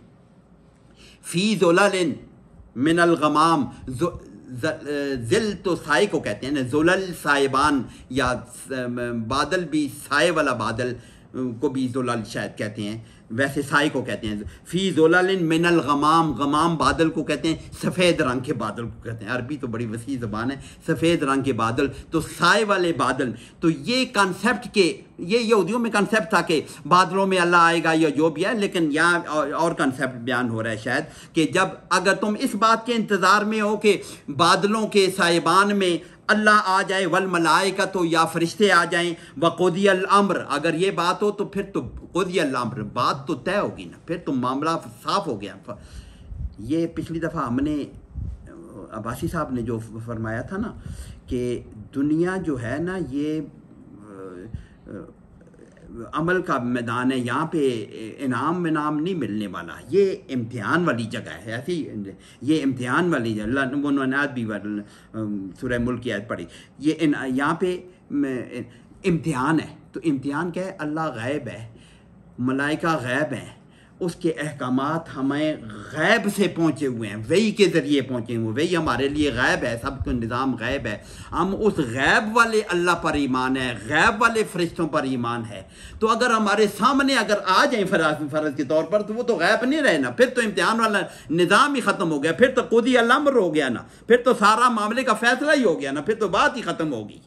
फ़ी मिनल गमाम जिल तो साय को कहते हैं ना जोल साइबान या बादल भी साय वाला बादल को भी जोलाल शायद कहते हैं वैसे साय को कहते हैं फ़ी जोलाल मिनल गमाम गमाम बादल को कहते हैं सफ़ेद रंग के बादल को कहते हैं अरबी तो बड़ी वसी ज़बान है सफ़ेद रंग के बादल तो साय वाले बादल तो ये कॉन्सेप्ट के ये यहूदियों में कॉन्सेप्ट था कि बादलों में अल्लाह आएगा या जो भी है लेकिन यहाँ और, कॉन्सेप्ट बयान हो रहा है शायद कि जब अगर तुम इस बात के इंतज़ार में हो कि बादलों के साइबान में अल्लाह आ जाए वल का तो या फरिश्ते आ जाएं वक़दी अम्र अगर ये बात हो तो फिर तो खुद अम्र बात तो तय होगी ना फिर तो मामला साफ हो गया ये पिछली दफ़ा हमने अब्बासी साहब ने जो फरमाया था ना कि दुनिया जो है ना ये अमल का मैदान है यहाँ पे इनाम नाम नहीं मिलने वाला ये इम्तिहान वाली जगह है ऐसी ये इम्तिहान वाली जगह आज भी सुरह मुल्क की आज ये यहाँ पे इम्तिहान है तो इम्तिहान क्या है अल्लाह गैब है मलाइका गैब हैं उसके अहकाम हमें गैब से पहुँचे हुए हैं वही के ज़रिए पहुँचे हुए वही हमारे लिए गैब है सब तो निज़ाम गैब है हम उस गैब वाले अल्लाह पर ईमान है गैब वाले फरिश्तों पर ईमान है तो अगर हमारे सामने अगर आ जाए फराज फरज के तौर पर तो वो तो गैब नहीं रहना फिर तो इम्तहान वाला निज़ाम ही ख़त्म हो गया फिर तो खुद ही अलम्र हो गया ना फिर तो सारा मामले का फैसला ही हो गया ना फिर तो बात ही ख़त्म होगी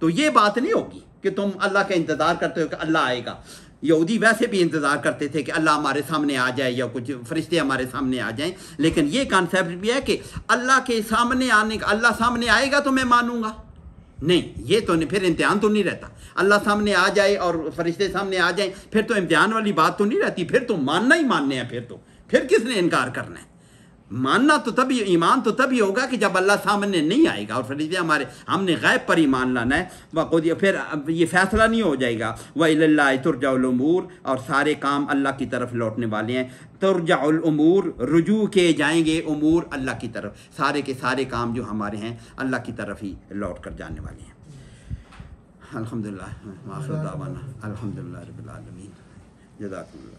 तो ये बात नहीं होगी कि तुम अल्लाह का इंतज़ार करते हो कि अल्लाह आएगा यहूदी वैसे भी इंतज़ार करते थे कि अल्लाह हमारे सामने आ जाए या कुछ फरिश्ते हमारे सामने आ जाएं लेकिन ये कॉन्सेप्ट भी है कि अल्लाह के सामने आने का अल्लाह सामने आएगा तो मैं मानूंगा नहीं ये तो नहीं फिर इम्तहान तो नहीं रहता अल्लाह सामने आ जाए और फरिश्ते सामने आ जाए फिर तो इम्तहान वाली बात तो नहीं रहती फिर तो मानना ही मानने हैं फिर तो फिर किसने इनकार करना है मानना तो तभी ईमान तो तभी होगा कि जब अल्लाह सामने नहीं आएगा और फरीद हमारे हमने गैब पर ही मान लाना है वह फिर ये फैसला नहीं हो जाएगा वह तुरजामूर और सारे काम अल्लाह की तरफ लौटने वाले हैं तुरजामूर रुजू के जाएंगे उमूर अल्लाह की तरफ सारे के सारे काम जो हमारे हैं अल्लाह की तरफ ही लौट कर जाने वाले हैं अलहमदिल्ला अलहमदिल्ला रबालमीन जजाकल्ला